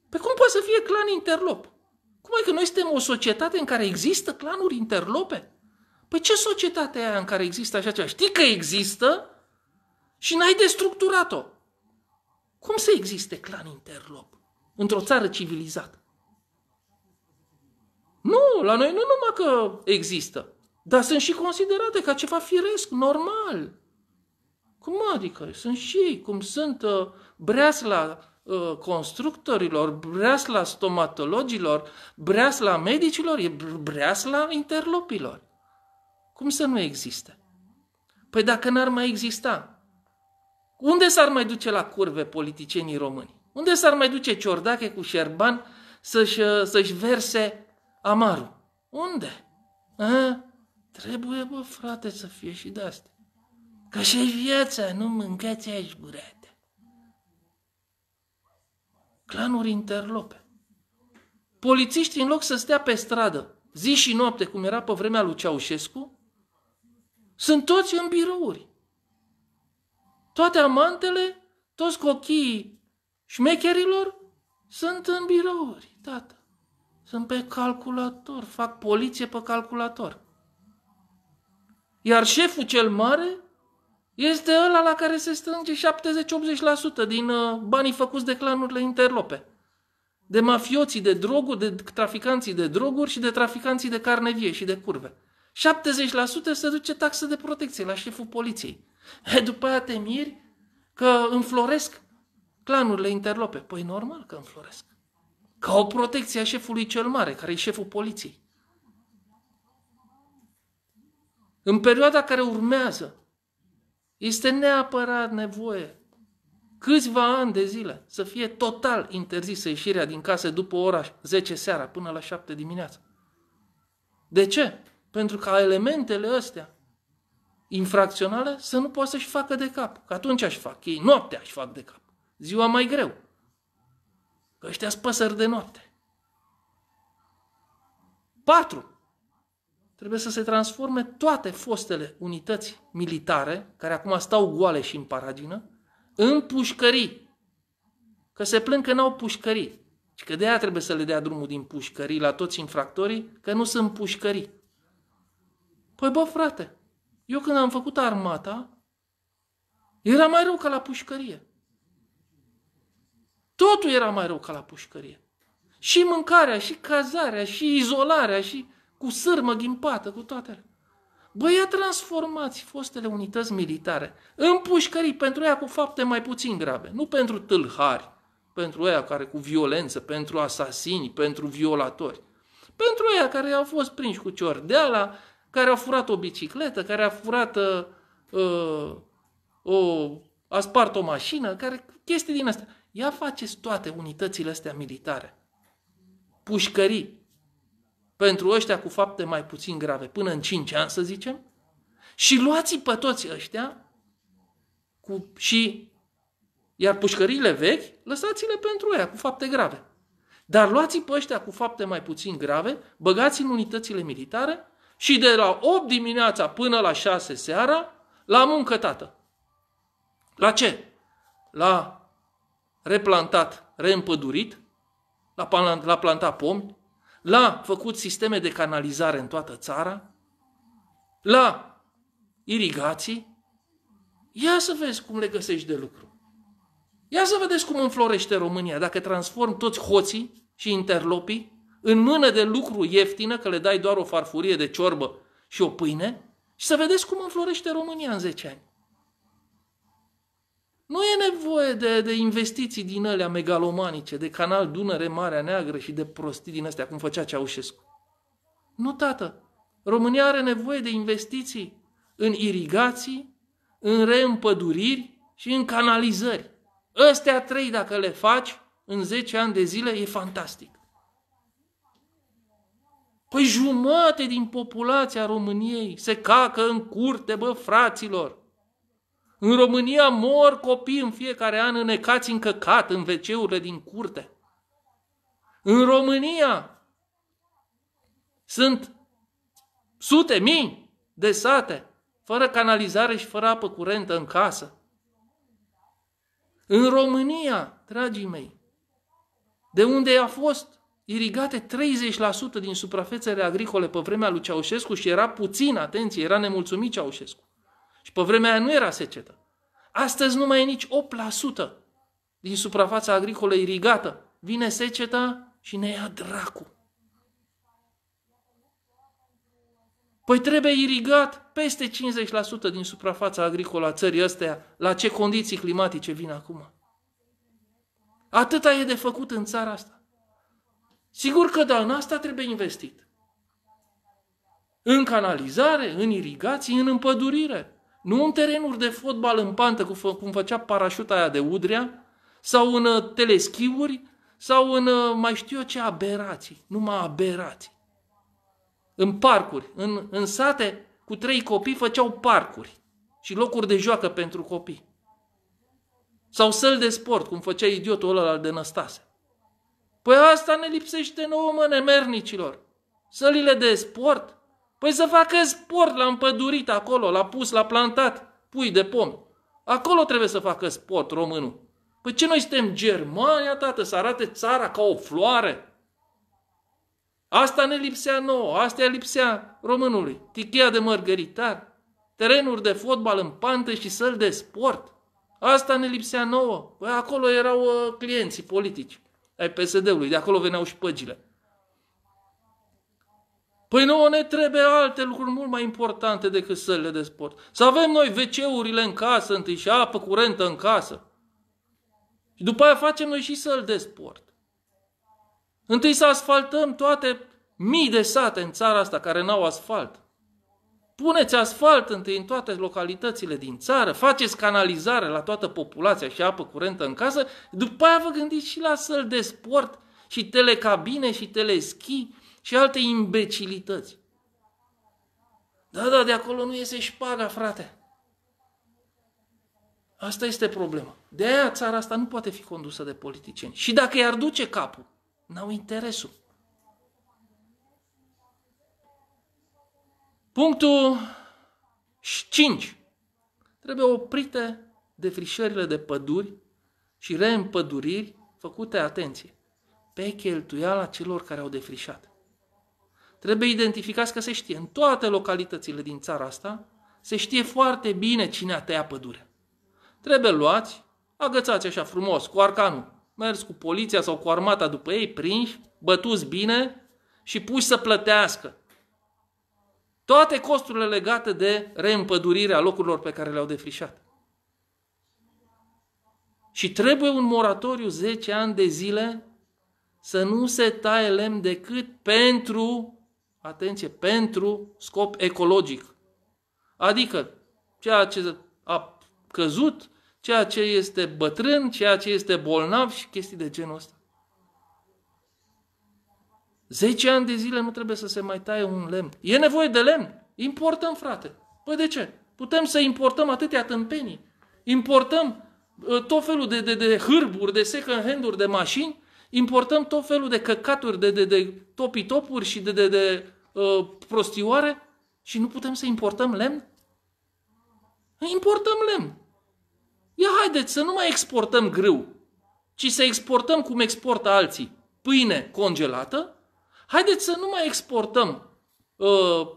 Pe cum poate să fie clan interlop? Cum e că adică noi suntem o societate în care există clanuri interlope? Păi ce societate e aia în care există așa ceva? Știi că există, și n-ai destructurat-o. Cum să existe clan interlop într-o țară civilizată? Nu, la noi nu numai că există, dar sunt și considerate ca ceva firesc, normal. Cum adică? Sunt și ei, cum sunt uh, breasla uh, constructorilor, breasla stomatologilor, breasla medicilor, e breasla interlopilor. Cum să nu existe? Păi dacă n-ar mai exista, unde s-ar mai duce la curve politicienii români? Unde s-ar mai duce Ciordache cu Șerban să-și, uh, să-și verse amarul? Unde? A? Trebuie, bă, frate, să fie și de asta. Că și viața, nu mâncați aici gurate. Clanuri interlope. Polițiștii, în loc să stea pe stradă, zi și noapte, cum era pe vremea lui Ceaușescu, sunt toți în birouri toate amantele, toți cochii șmecherilor sunt în birouri, tată. Sunt pe calculator, fac poliție pe calculator. Iar șeful cel mare este ăla la care se strânge 70-80% din uh, banii făcuți de clanurile interlope. De mafioții de droguri, de traficanții de droguri și de traficanții de carne vie și de curve. 70% se duce taxă de protecție la șeful poliției. E După aia te miri că înfloresc clanurile interlope. Păi normal că înfloresc. Ca o protecție a șefului cel mare, care e șeful poliției. În perioada care urmează, este neapărat nevoie câțiva ani de zile să fie total interzisă ieșirea din casă după ora 10 seara până la 7 dimineața. De ce? Pentru ca elementele astea infracțională să nu poată să-și facă de cap. Că atunci aș fac. Ei noaptea aș fac de cap. Ziua mai greu. Că ăștia sunt păsări de noapte. Patru Trebuie să se transforme toate fostele unități militare, care acum stau goale și în paragină, în pușcării. Că se plâng că n-au pușcării. Și că de aia trebuie să le dea drumul din pușcării la toți infractorii, că nu sunt pușcării. Păi bă, frate, eu când am făcut armata, era mai rău ca la pușcărie. Totul era mai rău ca la pușcărie. Și mâncarea, și cazarea, și izolarea, și cu sârmă ghimpată, cu toate alea. a transformați fostele unități militare în pușcării pentru ea cu fapte mai puțin grave, nu pentru tâlhari, pentru ea care cu violență, pentru asasini, pentru violatori. Pentru ea care au fost prinși cu ciordeala, care a furat o bicicletă, care a furat uh, uh, o, a spart o mașină, care, chestii din astea. Ia faceți toate unitățile astea militare. Pușcării. Pentru ăștia cu fapte mai puțin grave, până în 5 ani să zicem, și luați pe toți ăștia cu, și iar pușcările vechi, lăsați-le pentru ea cu fapte grave. Dar luați pe ăștia cu fapte mai puțin grave, băgați în unitățile militare și de la 8 dimineața până la 6 seara, la muncă, tată. La ce? La replantat, reîmpădurit, la, la plantat pomi, la făcut sisteme de canalizare în toată țara, la irigații. Ia să vezi cum le găsești de lucru. Ia să vedeți cum înflorește România dacă transform toți hoții și interlopii în mână de lucru ieftină, că le dai doar o farfurie de ciorbă și o pâine, și să vedeți cum înflorește România în 10 ani. Nu e nevoie de, de investiții din alea megalomanice, de canal Dunăre, Marea Neagră și de prostii din astea, cum făcea Ceaușescu. Nu, tată. România are nevoie de investiții în irigații, în reîmpăduriri și în canalizări. Ăstea trei, dacă le faci în 10 ani de zile, e fantastic. Păi jumate din populația României se cacă în curte, bă, fraților. În România mor copii în fiecare an înecați în căcat în wc din curte. În România sunt sute mii de sate fără canalizare și fără apă curentă în casă. În România, dragii mei, de unde a fost irigate 30% din suprafețele agricole pe vremea lui Ceaușescu și era puțin, atenție, era nemulțumit Ceaușescu. Și pe vremea aia nu era secetă. Astăzi nu mai e nici 8% din suprafața agricolă irigată. Vine seceta și ne ia dracu. Păi trebuie irigat peste 50% din suprafața agricolă a țării ăsteia. La ce condiții climatice vin acum? Atâta e de făcut în țara asta. Sigur că da, în asta trebuie investit. În canalizare, în irigații, în împădurire. Nu în terenuri de fotbal în pantă, cum făcea parașuta aia de udrea, sau în uh, teleschiuri, sau în uh, mai știu eu ce aberații, numai aberații. În parcuri, în, în sate cu trei copii făceau parcuri și locuri de joacă pentru copii. Sau săl de sport, cum făcea idiotul ăla de năstase. Păi asta ne lipsește nouă, mă, nemernicilor. Sălile de sport? Păi să facă sport, l-am pădurit acolo, l-a pus, l-a plantat, pui de pom. Acolo trebuie să facă sport românul. Păi ce noi suntem Germania, tată, să arate țara ca o floare? Asta ne lipsea nouă, asta lipsea românului. Tichia de mărgăritar, terenuri de fotbal în pantă și săl de sport. Asta ne lipsea nouă. Păi acolo erau uh, clienții politici ai PSD-ului, de acolo veneau și păgile. Păi nouă ne trebuie alte lucruri mult mai importante decât sălile de sport. Să avem noi WC-urile în casă întâi și apă curentă în casă. Și după aia facem noi și săli de sport. Întâi să asfaltăm toate mii de sate în țara asta care n-au asfalt. Puneți asfalt întâi în toate localitățile din țară, faceți canalizare la toată populația și apă curentă în casă, după aia vă gândiți și la săl de sport și telecabine și teleschi și alte imbecilități. Da, da, de acolo nu iese șpaga, frate. Asta este problema. De aia țara asta nu poate fi condusă de politicieni. Și dacă i-ar duce capul, n-au interesul. Punctul 5. Trebuie oprite defrișările de păduri și reîmpăduriri făcute, atenție, pe cheltuiala celor care au defrișat. Trebuie identificați că se știe în toate localitățile din țara asta, se știe foarte bine cine a tăiat pădure. Trebuie luați, agățați așa frumos, cu arcanul, mers cu poliția sau cu armata după ei, prinși, bătuți bine și puși să plătească toate costurile legate de reîmpădurirea locurilor pe care le-au defrișat. Și trebuie un moratoriu 10 ani de zile să nu se taie lemn decât pentru, atenție, pentru scop ecologic. Adică ceea ce a căzut, ceea ce este bătrân, ceea ce este bolnav și chestii de genul ăsta. 10 ani de zile nu trebuie să se mai taie un lemn. E nevoie de lemn. Importăm, frate. Păi de ce? Putem să importăm atâtea tâmpenii. Importăm uh, tot felul de, de, de hârburi, de second hand de mașini. Importăm tot felul de căcaturi, de, de, de topi-topuri și de, de, de uh, prostioare și nu putem să importăm lemn? Importăm lemn. Ia haideți să nu mai exportăm grâu, ci să exportăm cum exportă alții. Pâine congelată Haideți să nu mai exportăm uh,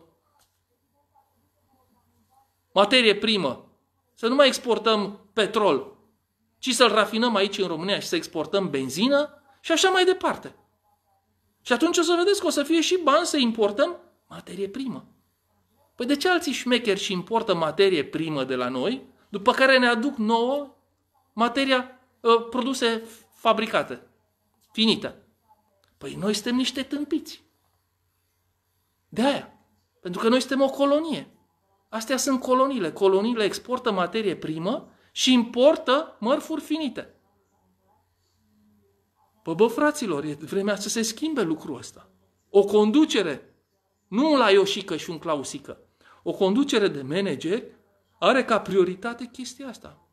materie primă, să nu mai exportăm petrol, ci să-l rafinăm aici în România și să exportăm benzină și așa mai departe. Și atunci o să vedeți că o să fie și bani să importăm materie primă. Păi de ce alții șmecheri și importă materie primă de la noi, după care ne aduc nouă materia, uh, produse fabricate, finite? Păi noi suntem niște tâmpiți. De aia. Pentru că noi suntem o colonie. Astea sunt coloniile. Coloniile exportă materie primă și importă mărfuri finite. Bă, păi bă, fraților, e vremea să se schimbe lucrul ăsta. O conducere, nu la Ioșică și un Clausică, o conducere de manageri are ca prioritate chestia asta.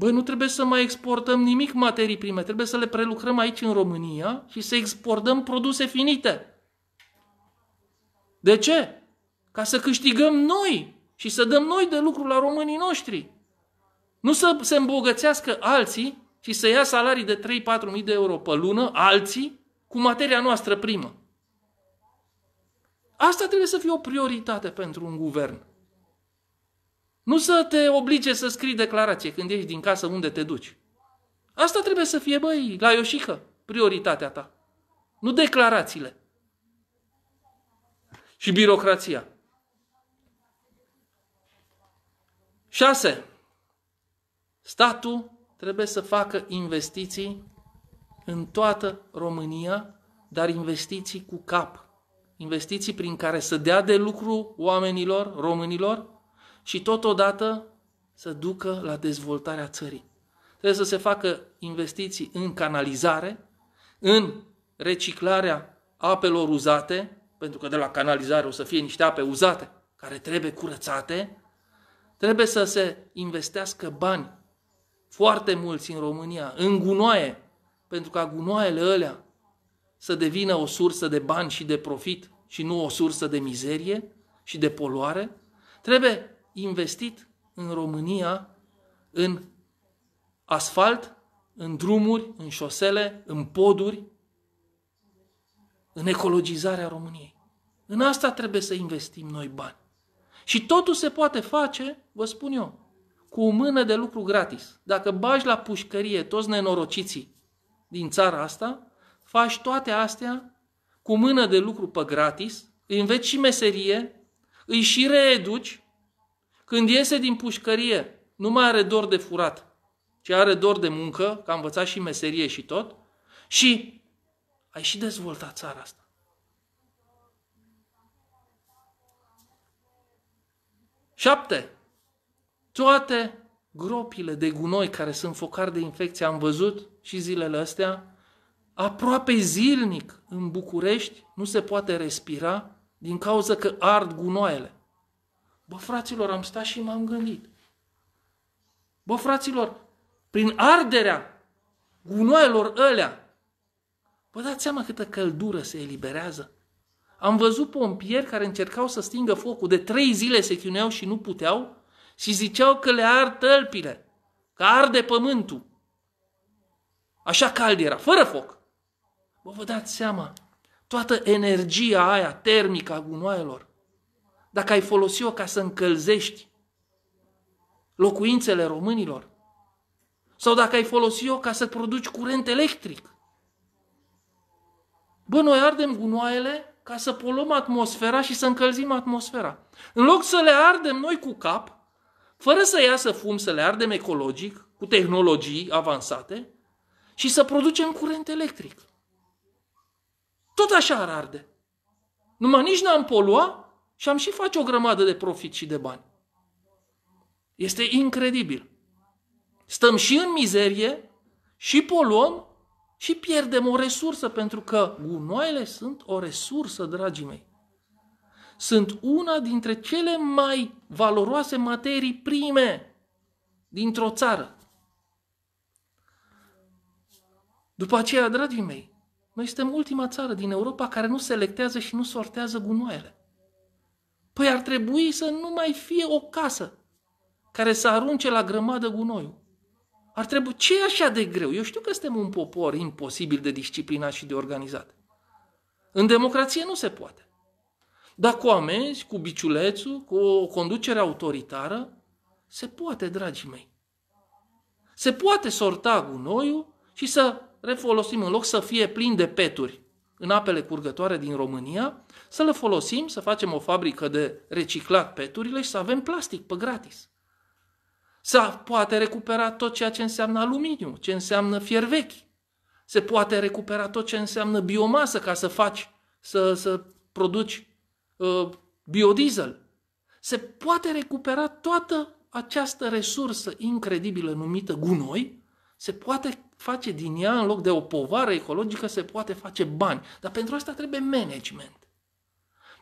Băi, nu trebuie să mai exportăm nimic materii prime, trebuie să le prelucrăm aici în România și să exportăm produse finite. De ce? Ca să câștigăm noi și să dăm noi de lucru la românii noștri. Nu să se îmbogățească alții și să ia salarii de 3-4 mii de euro pe lună, alții, cu materia noastră primă. Asta trebuie să fie o prioritate pentru un guvern. Nu să te oblige să scrii declarație când ești din casă unde te duci. Asta trebuie să fie, băi, la ioșică, prioritatea ta. Nu declarațiile. Și birocrația. 6. Statul trebuie să facă investiții în toată România, dar investiții cu cap. Investiții prin care să dea de lucru oamenilor, românilor, și totodată să ducă la dezvoltarea țării. Trebuie să se facă investiții în canalizare, în reciclarea apelor uzate, pentru că de la canalizare o să fie niște ape uzate care trebuie curățate, trebuie să se investească bani foarte mulți în România, în gunoaie, pentru ca gunoaiele alea să devină o sursă de bani și de profit și nu o sursă de mizerie și de poluare. Trebuie investit în România în asfalt, în drumuri, în șosele, în poduri, în ecologizarea României. În asta trebuie să investim noi bani. Și totul se poate face, vă spun eu, cu o mână de lucru gratis. Dacă bagi la pușcărie toți nenorociții din țara asta, faci toate astea cu mână de lucru pe gratis, îi înveți și meserie, îi și reeduci când iese din pușcărie, nu mai are dor de furat, ci are dor de muncă, că a învățat și meserie și tot, și ai și dezvoltat țara asta. Șapte. Toate gropile de gunoi care sunt focar de infecție, am văzut și zilele astea, aproape zilnic în București nu se poate respira din cauza că ard gunoaiele. Bă, fraților, am stat și m-am gândit. Bă, fraților, prin arderea gunoaielor ălea, vă dați seama câtă căldură se eliberează? Am văzut pompieri care încercau să stingă focul. De trei zile se chinuiau și nu puteau și ziceau că le ard tălpile, că arde pământul. Așa cald era, fără foc. Bă, vă dați seama, toată energia aia termică a gunoaielor dacă ai folosit-o ca să încălzești locuințele românilor, sau dacă ai folosit-o ca să produci curent electric. Bă, noi ardem gunoaiele ca să poluăm atmosfera și să încălzim atmosfera. În loc să le ardem noi cu cap, fără să iasă fum, să le ardem ecologic, cu tehnologii avansate, și să producem curent electric. Tot așa ar arde. Numai nici n-am poluat și am și face o grămadă de profit și de bani. Este incredibil. Stăm și în mizerie, și poluăm, și pierdem o resursă, pentru că gunoaiele sunt o resursă, dragii mei. Sunt una dintre cele mai valoroase materii prime dintr-o țară. După aceea, dragii mei, noi suntem ultima țară din Europa care nu selectează și nu sortează gunoaiele. Păi ar trebui să nu mai fie o casă care să arunce la grămadă gunoiul. Ar trebui... ce e așa de greu? Eu știu că suntem un popor imposibil de disciplinat și de organizat. În democrație nu se poate. Dar cu amenzi, cu biciulețul, cu o conducere autoritară, se poate, dragii mei. Se poate sorta gunoiul și să refolosim în loc să fie plin de peturi în apele curgătoare din România, să le folosim, să facem o fabrică de reciclat peturile și să avem plastic pe gratis. Să poate recupera tot ceea ce înseamnă aluminiu, ce înseamnă fier vechi. Se poate recupera tot ce înseamnă biomasă ca să faci, să, să produci uh, biodiesel. Se poate recupera toată această resursă incredibilă numită gunoi, se poate face din ea, în loc de o povară ecologică, se poate face bani. Dar pentru asta trebuie management.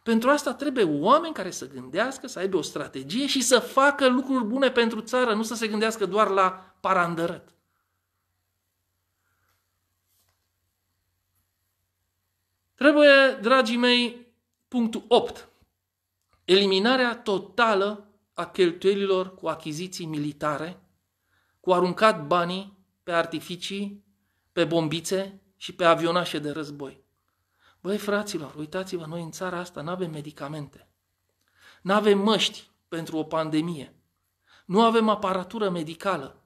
Pentru asta trebuie oameni care să gândească, să aibă o strategie și să facă lucruri bune pentru țară, nu să se gândească doar la parandărăt. Trebuie, dragii mei, punctul 8. Eliminarea totală a cheltuielilor cu achiziții militare, cu aruncat banii pe artificii, pe bombițe și pe avionașe de război. Băi, fraților, uitați-vă, noi în țara asta nu avem medicamente. Nu avem măști pentru o pandemie. Nu avem aparatură medicală.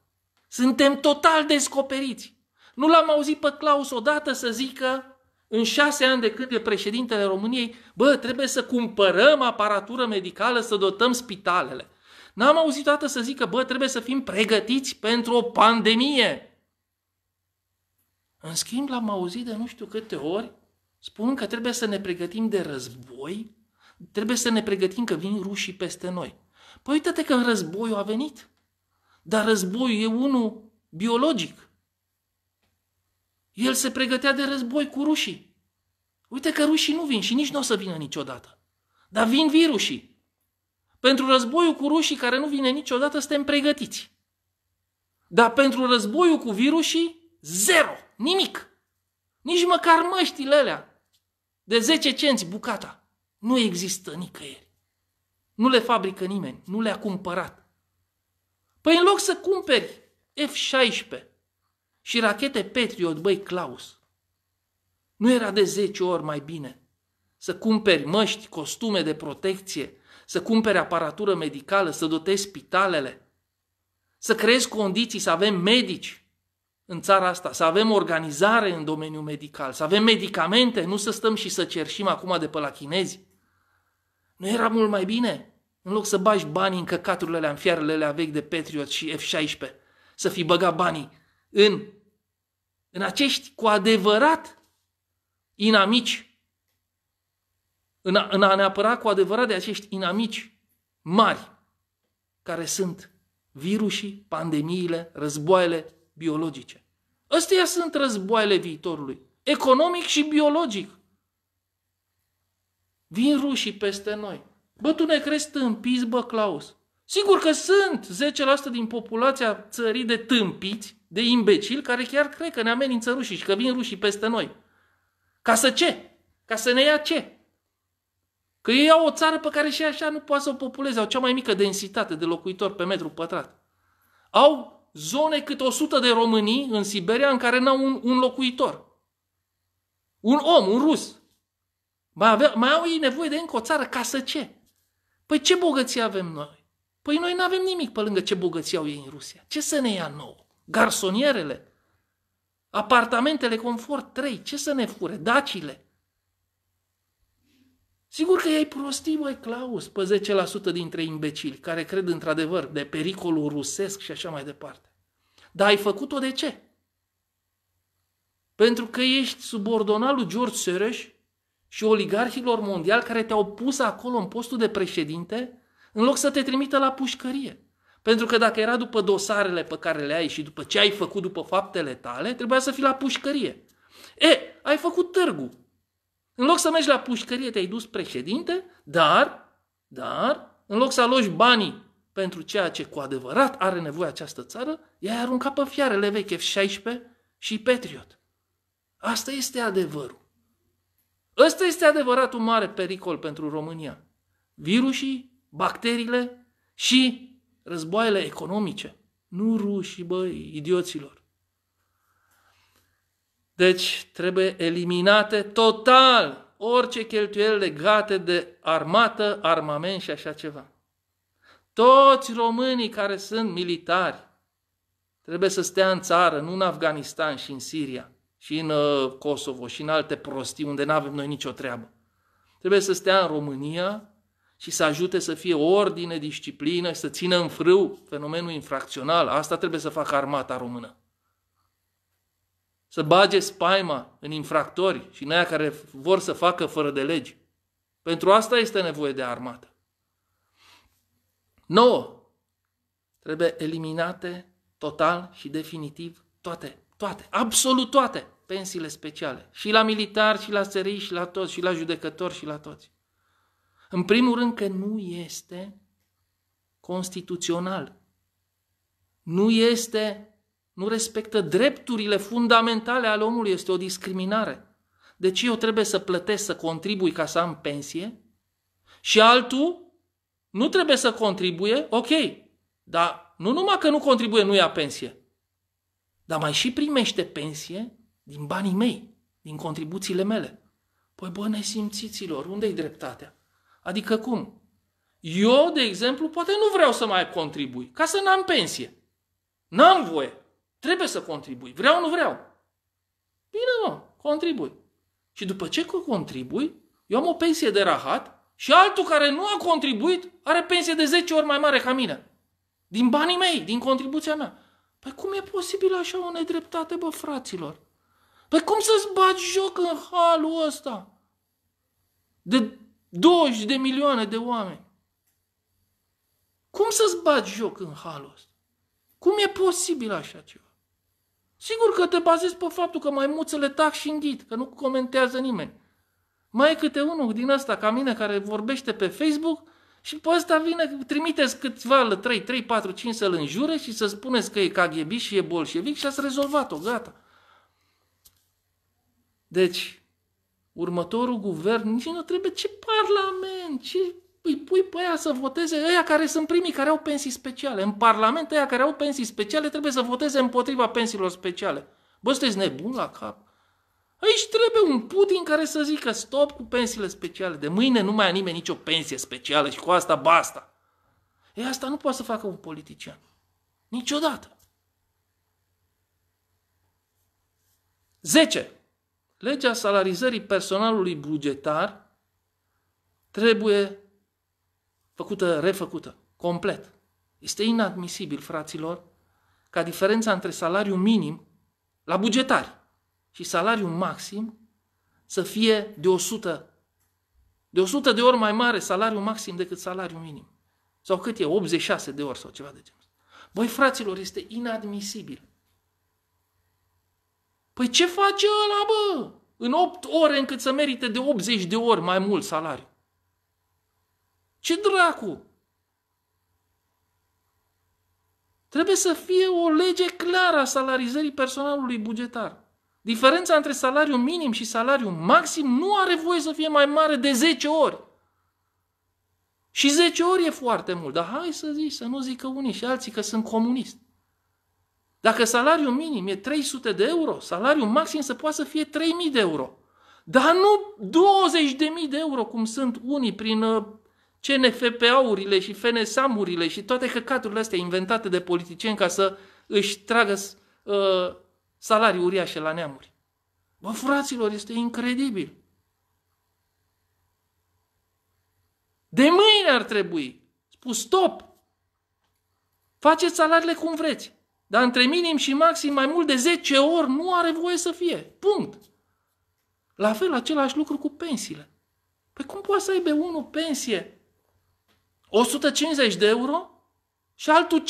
Suntem total descoperiți. Nu l-am auzit pe Claus odată să zică în șase ani de când e președintele României, bă, trebuie să cumpărăm aparatură medicală, să dotăm spitalele. N-am auzit toată să zică, bă, trebuie să fim pregătiți pentru o pandemie. În schimb, l-am auzit de nu știu câte ori spun că trebuie să ne pregătim de război, trebuie să ne pregătim că vin rușii peste noi. Păi uite-te că războiul a venit, dar războiul e unul biologic. El se pregătea de război cu rușii. Uite că rușii nu vin și nici nu o să vină niciodată. Dar vin virusii. Pentru războiul cu rușii care nu vine niciodată, suntem pregătiți. Dar pentru războiul cu virusii, zero, nimic. Nici măcar măștile alea. De 10 cenți bucata. Nu există nicăieri. Nu le fabrică nimeni, nu le-a cumpărat. Păi în loc să cumperi F-16 și rachete Patriot, băi Claus, nu era de 10 ori mai bine să cumperi măști, costume de protecție, să cumperi aparatură medicală, să dotezi spitalele, să creezi condiții, să avem medici, în țara asta, să avem organizare în domeniul medical, să avem medicamente, nu să stăm și să cerșim acum de pe la chinezi. Nu era mult mai bine? În loc să bagi banii în căcaturile alea, în fiarele alea vechi de Patriot și F-16, să fi băgat banii în, în acești cu adevărat inamici, în a, în a ne apăra cu adevărat de acești inamici mari, care sunt virusii, pandemiile, războaiele, biologice. Astea sunt războaiele viitorului, economic și biologic. Vin rușii peste noi. Bă, tu ne crezi tâmpiți, bă, Claus? Sigur că sunt 10% din populația țării de tâmpiți, de imbecili, care chiar cred că ne amenință rușii și că vin rușii peste noi. Ca să ce? Ca să ne ia ce? Că ei au o țară pe care și așa nu poate să o populeze. Au cea mai mică densitate de locuitori pe metru pătrat. Au zone cât 100 de românii în Siberia în care n-au un, un locuitor. Un om, un rus. Mai, avea, mai au ei nevoie de încă o țară ca să ce? Păi ce bogăție avem noi? Păi noi nu avem nimic pe lângă ce bogății au ei în Rusia. Ce să ne ia nou? Garsonierele? Apartamentele confort 3? Ce să ne fure? Dacile? Sigur că ei prostii, măi, Claus, pe 10% dintre imbecili care cred într-adevăr de pericolul rusesc și așa mai departe. Dar ai făcut-o de ce? Pentru că ești subordonat lui George Soros și oligarhilor mondiali care te-au pus acolo în postul de președinte în loc să te trimită la pușcărie. Pentru că dacă era după dosarele pe care le ai și după ce ai făcut după faptele tale, trebuia să fii la pușcărie. E, ai făcut târgul. În loc să mergi la pușcărie, te-ai dus președinte, dar, dar, în loc să aloși banii pentru ceea ce cu adevărat are nevoie această țară, i-ai aruncat pe fiarele veche F-16 și Patriot. Asta este adevărul. Ăsta este adevărat un mare pericol pentru România. Virusii, bacteriile și războaiele economice. Nu rușii, băi, idioților. Deci trebuie eliminate total orice cheltuieli legate de armată, armament și așa ceva. Toți românii care sunt militari trebuie să stea în țară, nu în Afganistan și în Siria și în uh, Kosovo și în alte prostii unde nu avem noi nicio treabă. Trebuie să stea în România și să ajute să fie ordine, disciplină, să țină în frâu fenomenul infracțional. Asta trebuie să facă armata română să bage spaima în infractori și în aia care vor să facă fără de legi. Pentru asta este nevoie de armată. 9. Trebuie eliminate total și definitiv toate, toate, absolut toate pensiile speciale. Și la militar, și la serii, și la toți, și la judecători, și la toți. În primul rând că nu este constituțional. Nu este nu respectă drepturile fundamentale ale omului, este o discriminare. deci eu trebuie să plătesc să contribui ca să am pensie? Și altul nu trebuie să contribuie, ok, dar nu numai că nu contribuie, nu ia pensie, dar mai și primește pensie din banii mei, din contribuțiile mele. Păi bă, nesimțiților, unde-i dreptatea? Adică cum? Eu, de exemplu, poate nu vreau să mai contribui, ca să n-am pensie. N-am voie. Trebuie să contribui. Vreau, nu vreau. Bine, mă, contribui. Și după ce contribui, eu am o pensie de rahat și altul care nu a contribuit are pensie de 10 ori mai mare ca mine. Din banii mei, din contribuția mea. Păi cum e posibil așa o nedreptate, bă, fraților? Păi cum să-ți bagi joc în halul ăsta? De 20 de milioane de oameni. Cum să-ți bagi joc în halul ăsta? Cum e posibil așa ceva? Sigur că te bazezi pe faptul că maimuțele tac și înghit, că nu comentează nimeni. Mai e câte unul din ăsta ca mine care vorbește pe Facebook și pe ăsta vine, trimiteți câțiva, 3, 3, 4, 5 să-l înjure și să spuneți că e KGB și e bolșevic și ați rezolvat-o, gata. Deci, următorul guvern nici nu trebuie ce parlament, ce îi păi pui pe aia să voteze, ăia care sunt primii care au pensii speciale. În Parlament, ăia care au pensii speciale trebuie să voteze împotriva pensiilor speciale. Bă, sunteți nebun la cap? Aici trebuie un Putin care să zică stop cu pensiile speciale. De mâine nu mai are nimeni nicio pensie specială și cu asta basta. E asta nu poate să facă un politician. Niciodată. 10. Legea salarizării personalului bugetar trebuie făcută, refăcută, complet. Este inadmisibil, fraților, ca diferența între salariul minim la bugetari și salariul maxim să fie de 100 de 100 de ori mai mare salariul maxim decât salariul minim. Sau cât e? 86 de ori sau ceva de genul. Băi, fraților, este inadmisibil. Păi ce face ăla, bă? În 8 ore încât să merite de 80 de ori mai mult salariu. Ce dracu? Trebuie să fie o lege clară a salarizării personalului bugetar. Diferența între salariu minim și salariu maxim nu are voie să fie mai mare de 10 ori. Și 10 ori e foarte mult, dar hai să zici, să nu zică unii și alții că sunt comunist. Dacă salariul minim e 300 de euro, salariul maxim să poată să fie 3000 de euro. Dar nu 20.000 de euro, cum sunt unii prin uh, CNFPA-urile și FNSAM-urile și toate căcaturile astea inventate de politicieni ca să își tragă uh, salarii uriașe la neamuri. Bă, fraților, este incredibil. De mâine ar trebui. Spus stop. Faceți salariile cum vreți. Dar între minim și maxim mai mult de 10 ori nu are voie să fie. Punct. La fel, același lucru cu pensiile. Păi cum poate să aibă unul pensie 150 de euro și altul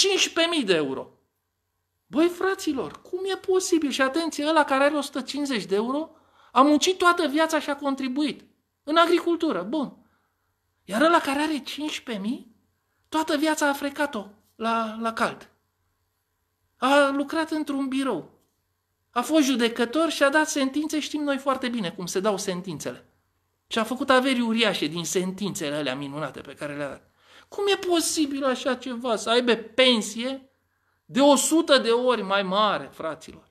15.000 de euro. Băi, fraților, cum e posibil? Și atenție, ăla care are 150 de euro a muncit toată viața și a contribuit în agricultură, bun. Iar ăla care are 15.000, toată viața a frecat-o la, la cald. A lucrat într-un birou. A fost judecător și a dat sentințe, știm noi foarte bine cum se dau sentințele. Și a făcut averi uriașe din sentințele alea minunate pe care le-a dat. Cum e posibil așa ceva? Să aibă pensie de 100 de ori mai mare, fraților.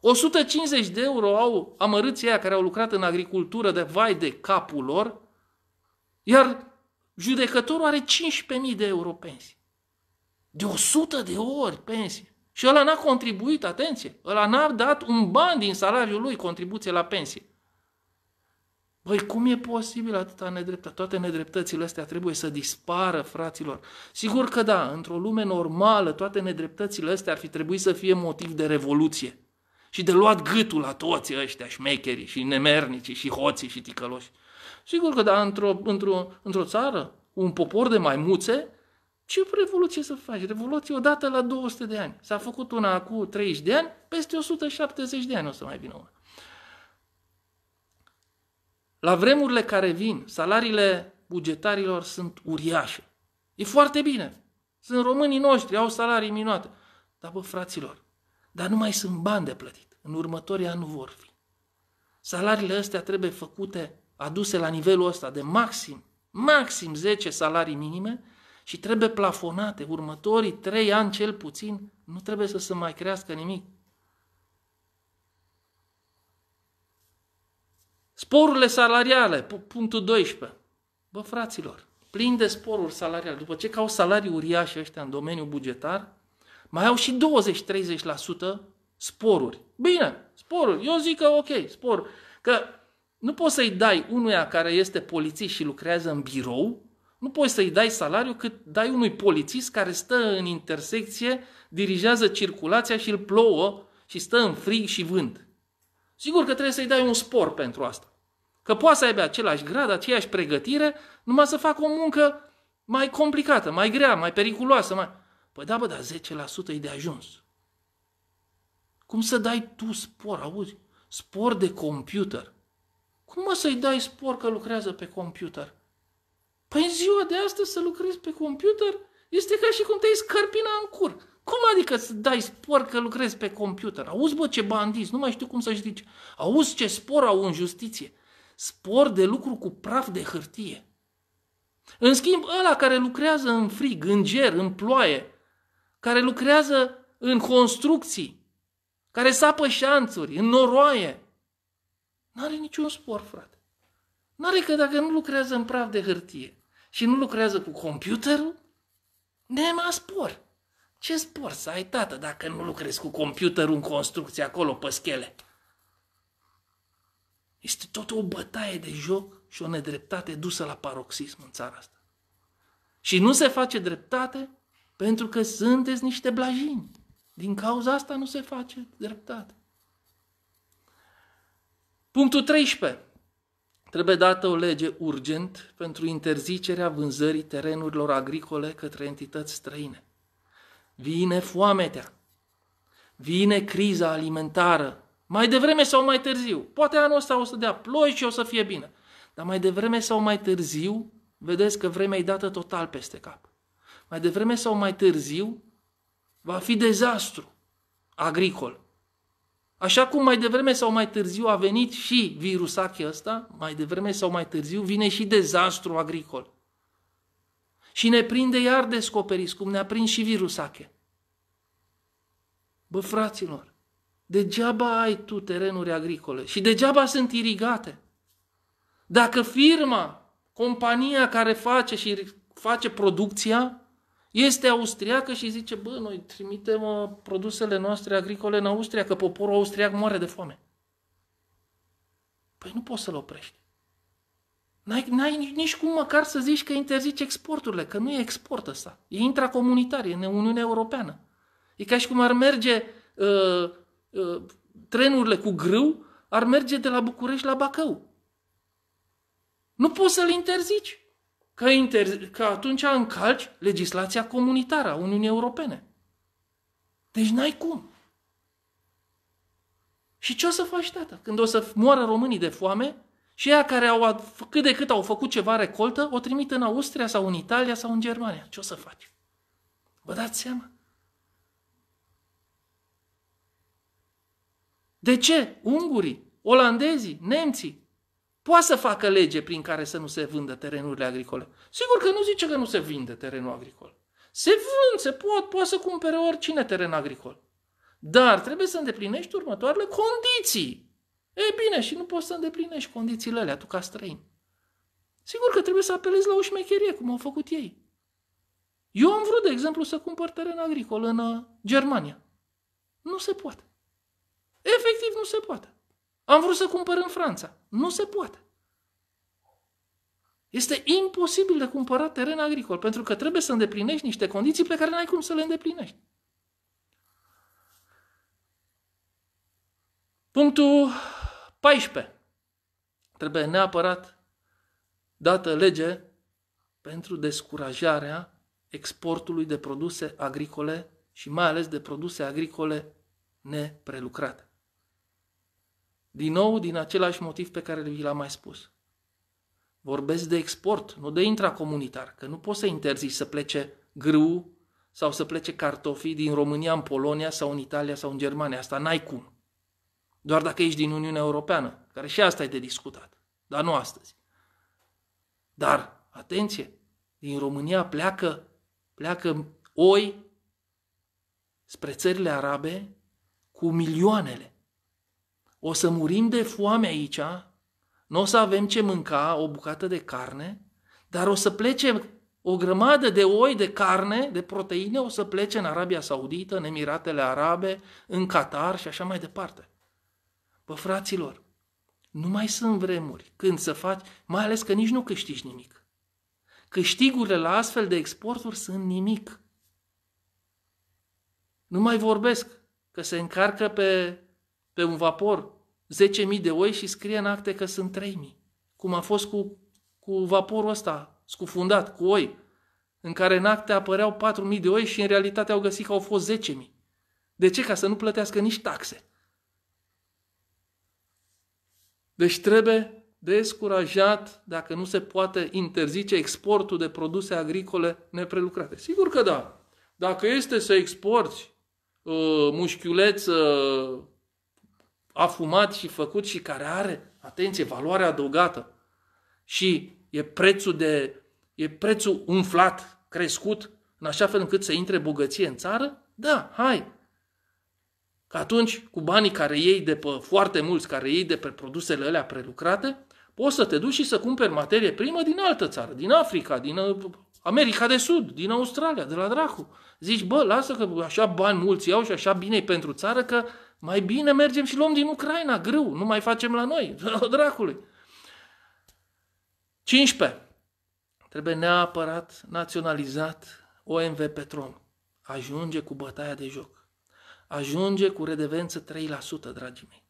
150 de euro au amărâții aia care au lucrat în agricultură de vai de capul lor, iar judecătorul are 15.000 de euro pensie. De 100 de ori pensie. Și ăla n-a contribuit, atenție, ăla n-a dat un ban din salariul lui contribuție la pensie. Voi cum e posibil atâta nedreptate? Toate nedreptățile astea trebuie să dispară, fraților. Sigur că da, într-o lume normală, toate nedreptățile astea ar fi trebuit să fie motiv de revoluție. Și de luat gâtul la toți ăștia, șmecherii și nemernici și hoții și ticăloși. Sigur că da, într-o, într-o, într-o țară, un popor de maimuțe, ce revoluție să faci? Revoluție odată la 200 de ani. S-a făcut una acum 30 de ani, peste 170 de ani o să mai vină una. La vremurile care vin, salariile bugetarilor sunt uriașe. E foarte bine. Sunt românii noștri, au salarii minunate. Dar bă, fraților, dar nu mai sunt bani de plătit. În următorii ani nu vor fi. Salariile astea trebuie făcute, aduse la nivelul ăsta de maxim, maxim 10 salarii minime și trebuie plafonate. Următorii 3 ani cel puțin nu trebuie să se mai crească nimic. Sporurile salariale, punctul 12. Bă, fraților, plin de sporuri salariale, după ce că au salarii uriașe ăștia în domeniul bugetar, mai au și 20-30% sporuri. Bine, sporuri. Eu zic că ok, spor. Că nu poți să-i dai unuia care este polițist și lucrează în birou, nu poți să-i dai salariu cât dai unui polițist care stă în intersecție, dirigează circulația și îl plouă și stă în frig și vânt. Sigur că trebuie să-i dai un spor pentru asta. Că poate să aibă același grad, aceeași pregătire, numai să facă o muncă mai complicată, mai grea, mai periculoasă. Mai... Păi da, bă, dar 10% e de ajuns. Cum să dai tu spor, auzi? Spor de computer. Cum mă să-i dai spor că lucrează pe computer? Păi în ziua de astăzi să lucrezi pe computer este ca și cum te-ai scărpina în cur. Cum adică să dai spor că lucrezi pe computer? Auzi, bă, ce bandiți, nu mai știu cum să ridici. Auzi ce spor au în justiție. Spor de lucru cu praf de hârtie. În schimb, ăla care lucrează în frig, în ger, în ploaie, care lucrează în construcții, care sapă șanțuri, în noroaie, n-are niciun spor, frate. N-are că dacă nu lucrează în praf de hârtie și nu lucrează cu computerul, ne mai spor. Ce spor să ai, tată, dacă nu lucrezi cu computerul în construcție acolo pe schele? Este tot o bătaie de joc și o nedreptate dusă la paroxism în țara asta. Și nu se face dreptate pentru că sunteți niște blajini. Din cauza asta nu se face dreptate. Punctul 13. Trebuie dată o lege urgent pentru interzicerea vânzării terenurilor agricole către entități străine. Vine foametea, vine criza alimentară, mai devreme sau mai târziu. Poate anul ăsta o să dea ploi și o să fie bine. Dar mai devreme sau mai târziu, vedeți că vremea e dată total peste cap. Mai devreme sau mai târziu, va fi dezastru agricol. Așa cum mai devreme sau mai târziu a venit și virusul ăsta, mai devreme sau mai târziu vine și dezastru agricol. Și ne prinde iar descoperiți, cum ne-a prins și virusache. Bă, fraților, degeaba ai tu terenuri agricole și degeaba sunt irigate. Dacă firma, compania care face și face producția, este austriacă și zice, bă, noi trimitem uh, produsele noastre agricole în Austria, că poporul austriac moare de foame. Păi nu poți să-l oprești. N-ai, n-ai nici cum măcar să zici că interzici exporturile, că nu e export ăsta. E intracomunitar, e în Uniunea Europeană. E ca și cum ar merge uh, uh, trenurile cu grâu, ar merge de la București la Bacău. Nu poți să-l interzici. Că, inter... că atunci încalci legislația comunitară a Uniunii Europene. Deci n-ai cum. Și ce o să faci, tata? Când o să moară românii de foame, și ea care au, cât de cât au făcut ceva recoltă, o trimit în Austria sau în Italia sau în Germania. Ce o să faci? Vă dați seama? De ce ungurii, olandezii, nemții poate să facă lege prin care să nu se vândă terenurile agricole? Sigur că nu zice că nu se vinde terenul agricol. Se vând, se pot, poate să cumpere oricine teren agricol. Dar trebuie să îndeplinești următoarele condiții E bine, și nu poți să îndeplinești condițiile alea, tu ca străin. Sigur că trebuie să apelezi la o șmecherie, cum au făcut ei. Eu am vrut, de exemplu, să cumpăr teren agricol în uh, Germania. Nu se poate. Efectiv nu se poate. Am vrut să cumpăr în Franța. Nu se poate. Este imposibil de cumpărat teren agricol, pentru că trebuie să îndeplinești niște condiții pe care n-ai cum să le îndeplinești. Punctul 14. Trebuie neapărat dată lege pentru descurajarea exportului de produse agricole și mai ales de produse agricole neprelucrate. Din nou, din același motiv pe care vi l-am mai spus. Vorbesc de export, nu de intracomunitar, că nu poți să interzici să plece grâu sau să plece cartofii din România în Polonia sau în Italia sau în Germania. Asta n-ai cum. Doar dacă ești din Uniunea Europeană, care și asta e de discutat, dar nu astăzi. Dar, atenție, din România pleacă, pleacă oi spre țările arabe cu milioanele. O să murim de foame aici, nu o să avem ce mânca, o bucată de carne, dar o să plece o grămadă de oi, de carne, de proteine, o să plece în Arabia Saudită, în Emiratele Arabe, în Qatar și așa mai departe. Bă, fraților, nu mai sunt vremuri când să faci, mai ales că nici nu câștigi nimic. Câștigurile la astfel de exporturi sunt nimic. Nu mai vorbesc că se încarcă pe, pe un vapor 10.000 de oi și scrie în acte că sunt 3.000. Cum a fost cu, cu vaporul ăsta scufundat, cu oi, în care în acte apăreau 4.000 de oi și în realitate au găsit că au fost 10.000. De ce? Ca să nu plătească nici taxe. Deci trebuie descurajat, dacă nu se poate interzice exportul de produse agricole neprelucrate. Sigur că da. Dacă este să exporti uh, mușchiuleț uh, afumat și făcut și care are, atenție, valoare adăugată și e prețul, de, e prețul umflat, crescut, în așa fel încât să intre bogăție în țară, da, hai, Că atunci, cu banii care iei de pe, foarte mulți care iei de pe produsele alea prelucrate, poți să te duci și să cumperi materie primă din altă țară, din Africa, din uh, America de Sud, din Australia, de la dracu. Zici, bă, lasă că așa bani mulți iau și așa bine pentru țară că mai bine mergem și luăm din Ucraina, greu, nu mai facem la noi, dracului. 15. Trebuie neapărat naționalizat OMV Petrom. Ajunge cu bătaia de joc ajunge cu redevență 3%, dragii mei.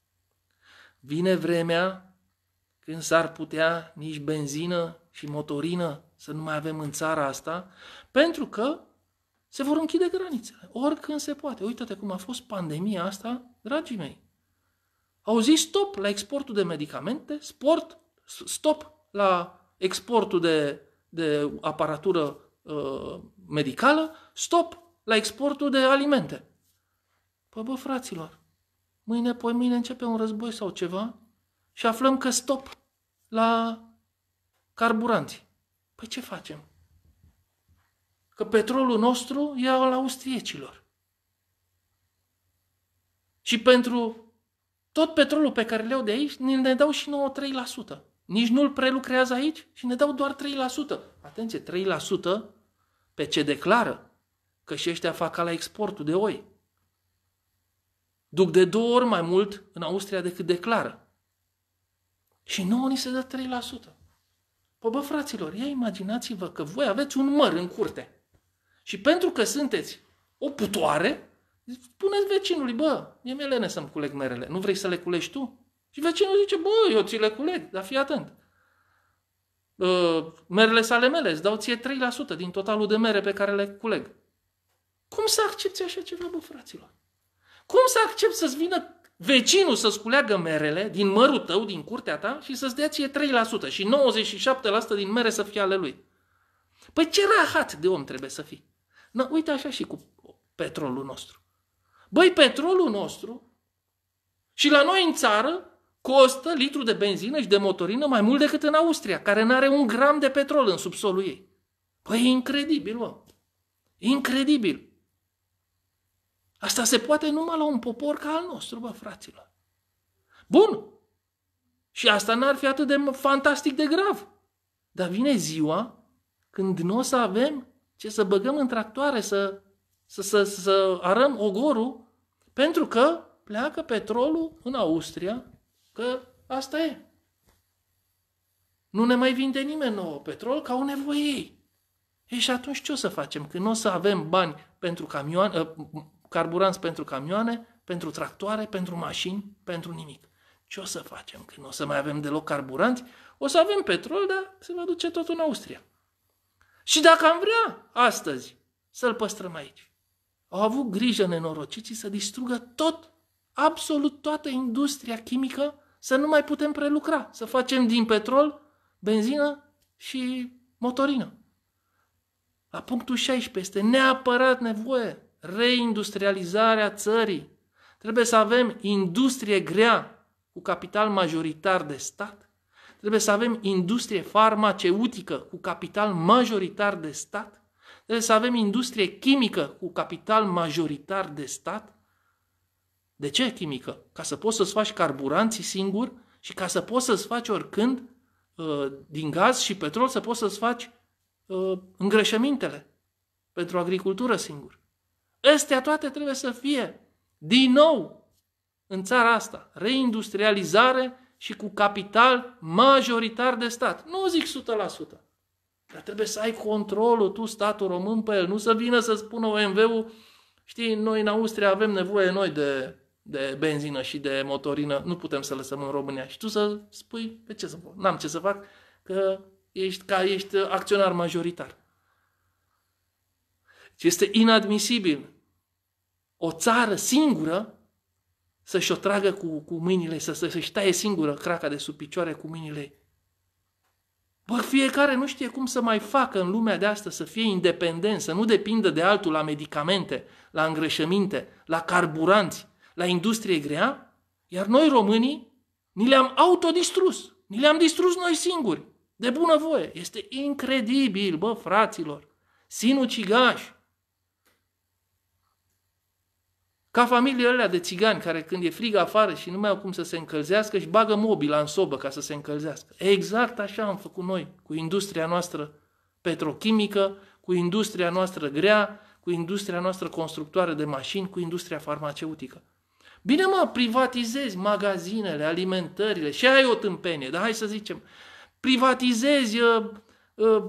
Vine vremea când s-ar putea nici benzină și motorină să nu mai avem în țara asta, pentru că se vor închide granițele, oricând se poate. Uită-te cum a fost pandemia asta, dragii mei. Au zis stop la exportul de medicamente, sport, stop la exportul de, de aparatură uh, medicală, stop la exportul de alimente. Păi bă, fraților, mâine, poi mâine începe un război sau ceva și aflăm că stop la carburanți. Păi ce facem? Că petrolul nostru e al austriecilor. Și pentru tot petrolul pe care le iau de aici, ne dau și nouă 3%. Nici nu-l prelucrează aici și ne dau doar 3%. Atenție, 3% pe ce declară? Că și ăștia fac ca la exportul de oi duc de două ori mai mult în Austria decât declară. Și nouă ni se dă 3%. Păi bă, fraților, ia imaginați-vă că voi aveți un măr în curte. Și pentru că sunteți o putoare, spuneți vecinului, bă, e lene să-mi culeg merele, nu vrei să le culegi tu? Și vecinul zice, bă, eu ți le culeg, dar fii atent. Uh, merele sale mele, îți dau ție 3% din totalul de mere pe care le culeg. Cum să accepti așa ceva, bă, fraților? Cum să accept să-ți vină vecinul să-ți culeagă merele din mărul tău, din curtea ta și să-ți dea ție 3% și 97% din mere să fie ale lui? Păi ce rahat de om trebuie să fii? Na, uite așa și cu petrolul nostru. Băi, petrolul nostru și la noi în țară costă litru de benzină și de motorină mai mult decât în Austria, care nu are un gram de petrol în subsolul ei. Păi e incredibil, om. Incredibil. Asta se poate numai la un popor ca al nostru, bă, fraților. Bun. Și asta n-ar fi atât de fantastic de grav. Dar vine ziua când nu o să avem ce să băgăm în tractoare, să, să, să, să arăm ogorul, pentru că pleacă petrolul în Austria, că asta e. Nu ne mai vinde nimeni nouă petrol ca o nevoie ei. E, și atunci ce o să facem? Când nu o să avem bani pentru camioane, ă, carburanți pentru camioane, pentru tractoare, pentru mașini, pentru nimic. Ce o să facem când o să mai avem deloc carburanți? O să avem petrol, dar se va duce totul în Austria. Și dacă am vrea astăzi să-l păstrăm aici, au avut grijă nenorociții să distrugă tot, absolut toată industria chimică, să nu mai putem prelucra, să facem din petrol benzină și motorină. La punctul 16 este neapărat nevoie reindustrializarea țării. Trebuie să avem industrie grea cu capital majoritar de stat. Trebuie să avem industrie farmaceutică cu capital majoritar de stat. Trebuie să avem industrie chimică cu capital majoritar de stat. De ce chimică? Ca să poți să-ți faci carburanții singur și ca să poți să-ți faci oricând uh, din gaz și petrol să poți să-ți faci uh, îngrășămintele pentru agricultură singur. Ăstea toate trebuie să fie, din nou, în țara asta, reindustrializare și cu capital majoritar de stat. Nu zic 100%, dar trebuie să ai controlul tu, statul român, pe el. Nu să vină să spună OMV-ul, știi, noi în Austria avem nevoie noi de, de benzină și de motorină, nu putem să lăsăm în România. Și tu să spui, pe ce să fac? N-am ce să fac, că ești, ca ești acționar majoritar. Și este inadmisibil o țară singură să-și o tragă cu, cu mâinile, să, să-și taie singură craca de sub picioare cu mâinile. Bă, fiecare nu știe cum să mai facă în lumea de asta să fie independent, să nu depindă de altul la medicamente, la îngrășăminte, la carburanți, la industrie grea, iar noi românii ni le-am autodistrus, ni le-am distrus noi singuri, de bunăvoie. Este incredibil, bă, fraților, sinucigași, Ca familiile alea de țigani care când e frig afară și nu mai au cum să se încălzească, își bagă mobila în sobă ca să se încălzească. Exact așa am făcut noi cu industria noastră petrochimică, cu industria noastră grea, cu industria noastră constructoare de mașini, cu industria farmaceutică. Bine mă, privatizezi magazinele, alimentările și ai o tâmpenie, dar hai să zicem, privatizezi uh, uh,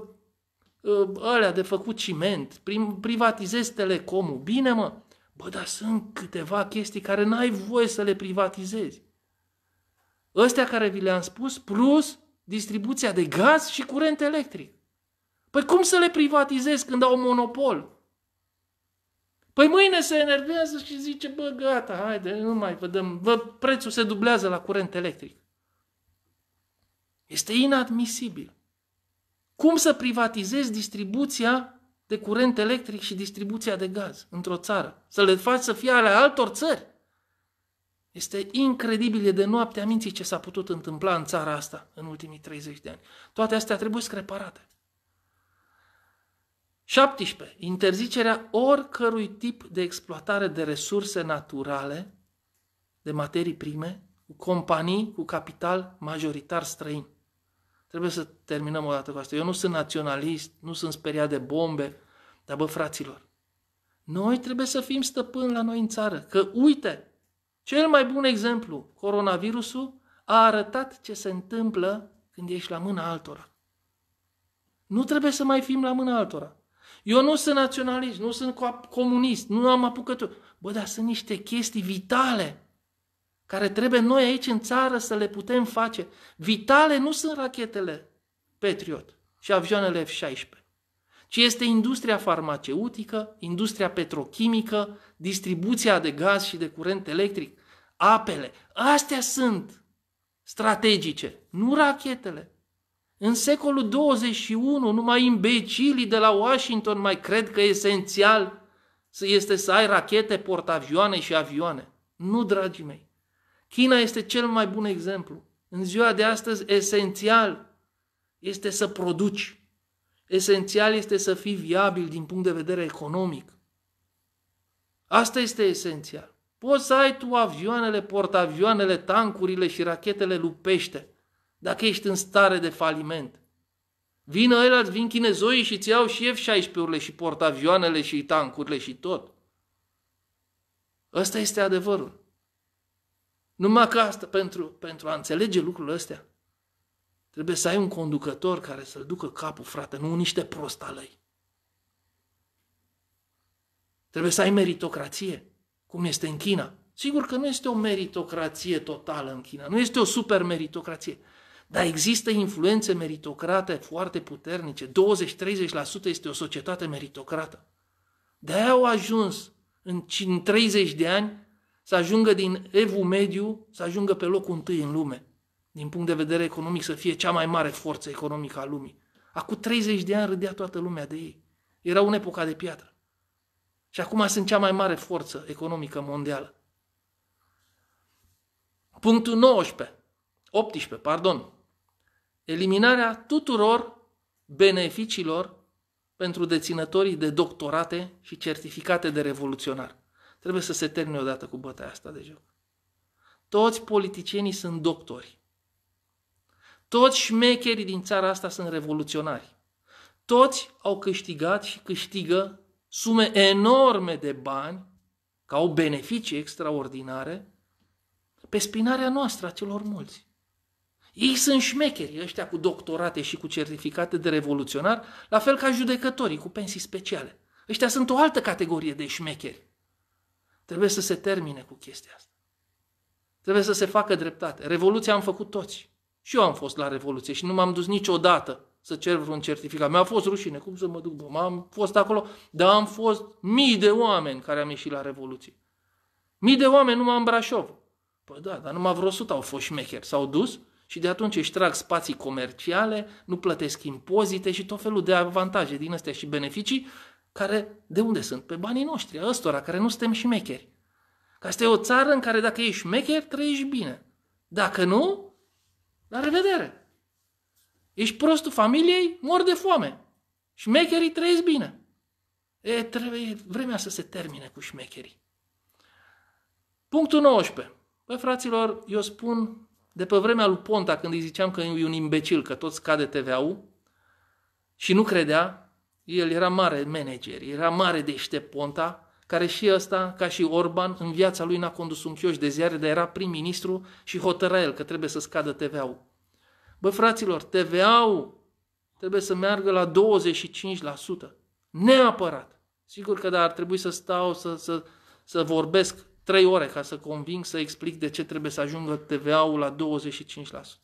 uh, alea de făcut ciment, privatizezi telecomul, bine mă, Bă, dar sunt câteva chestii care n-ai voie să le privatizezi. Ăstea care vi le-am spus, plus distribuția de gaz și curent electric. Păi cum să le privatizezi când au monopol? Păi mâine se enervează și zice, bă, gata, haide, nu mai vă dăm, vă, prețul se dublează la curent electric. Este inadmisibil. Cum să privatizezi distribuția de curent electric și distribuția de gaz într-o țară. Să le faci să fie ale altor țări. Este incredibil de noapte minții ce s-a putut întâmpla în țara asta în ultimii 30 de ani. Toate astea trebuie reparate. 17. Interzicerea oricărui tip de exploatare de resurse naturale, de materii prime, cu companii cu capital majoritar străin. Trebuie să terminăm o dată cu asta. Eu nu sunt naționalist, nu sunt speriat de bombe, dar bă, fraților, noi trebuie să fim stăpâni la noi în țară. Că uite, cel mai bun exemplu, coronavirusul a arătat ce se întâmplă când ești la mâna altora. Nu trebuie să mai fim la mâna altora. Eu nu sunt naționalist, nu sunt comunist, nu am apucături. Bă, dar sunt niște chestii vitale care trebuie noi aici în țară să le putem face. Vitale nu sunt rachetele Patriot și avioanele F-16, ci este industria farmaceutică, industria petrochimică, distribuția de gaz și de curent electric, apele. Astea sunt strategice, nu rachetele. În secolul 21, numai imbecilii de la Washington mai cred că esențial este să ai rachete, portavioane și avioane. Nu, dragii mei. China este cel mai bun exemplu. În ziua de astăzi, esențial este să produci. Esențial este să fii viabil din punct de vedere economic. Asta este esențial. Poți să ai tu avioanele, portavioanele, tancurile și rachetele lupește, dacă ești în stare de faliment. Vină el, vin chinezoii și-ți iau și F-16-urile și portavioanele și tancurile și tot. Ăsta este adevărul. Numai că asta, pentru, pentru a înțelege lucrurile astea, trebuie să ai un conducător care să-l ducă capul, frate, nu niște alăi. Trebuie să ai meritocrație, cum este în China. Sigur că nu este o meritocrație totală în China, nu este o super meritocrație, dar există influențe meritocrate foarte puternice. 20-30% este o societate meritocrată. De-aia au ajuns în 30 de ani să ajungă din evul mediu, să ajungă pe locul întâi în lume, din punct de vedere economic, să fie cea mai mare forță economică a lumii. Acum 30 de ani râdea toată lumea de ei. Era un epoca de piatră. Și acum sunt cea mai mare forță economică mondială. Punctul 19, 18, pardon. Eliminarea tuturor beneficiilor pentru deținătorii de doctorate și certificate de revoluționar trebuie să se termine odată cu bătaia asta de joc. Toți politicienii sunt doctori. Toți șmecherii din țara asta sunt revoluționari. Toți au câștigat și câștigă sume enorme de bani ca o beneficii extraordinare pe spinarea noastră a celor mulți. Ei sunt șmecheri, ăștia cu doctorate și cu certificate de revoluționar, la fel ca judecătorii cu pensii speciale. Ăștia sunt o altă categorie de șmecheri. Trebuie să se termine cu chestia asta. Trebuie să se facă dreptate. Revoluția am făcut toți. Și eu am fost la Revoluție și nu m-am dus niciodată să cer vreun certificat. Mi-a fost rușine, cum să mă duc? Bă, am fost acolo, dar am fost mii de oameni care am ieșit la Revoluție. Mii de oameni numai în Brașov. Păi da, dar numai vreo sută au fost șmecheri. S-au dus și de atunci își trag spații comerciale, nu plătesc impozite și tot felul de avantaje din astea și beneficii care de unde sunt? Pe banii noștri, ăstora, care nu suntem șmecheri. Că asta e o țară în care dacă ești șmecher, trăiești bine. Dacă nu, la revedere. Ești prostul familiei, mor de foame. Șmecherii trăiesc bine. E, trebuie vremea să se termine cu șmecherii. Punctul 19. Băi, fraților, eu spun de pe vremea lui Ponta, când îi ziceam că e un imbecil, că toți cade TVA-ul și nu credea, el era mare manager, era mare deștept Ponta, care și ăsta, ca și Orban, în viața lui n-a condus un chioș de ziare, dar era prim-ministru și hotăra el că trebuie să scadă TVA-ul. Bă, fraților, TVA-ul trebuie să meargă la 25%. Neapărat. Sigur că da, ar trebui să stau, să, să, să vorbesc trei ore ca să conving, să explic de ce trebuie să ajungă TVA-ul la 25%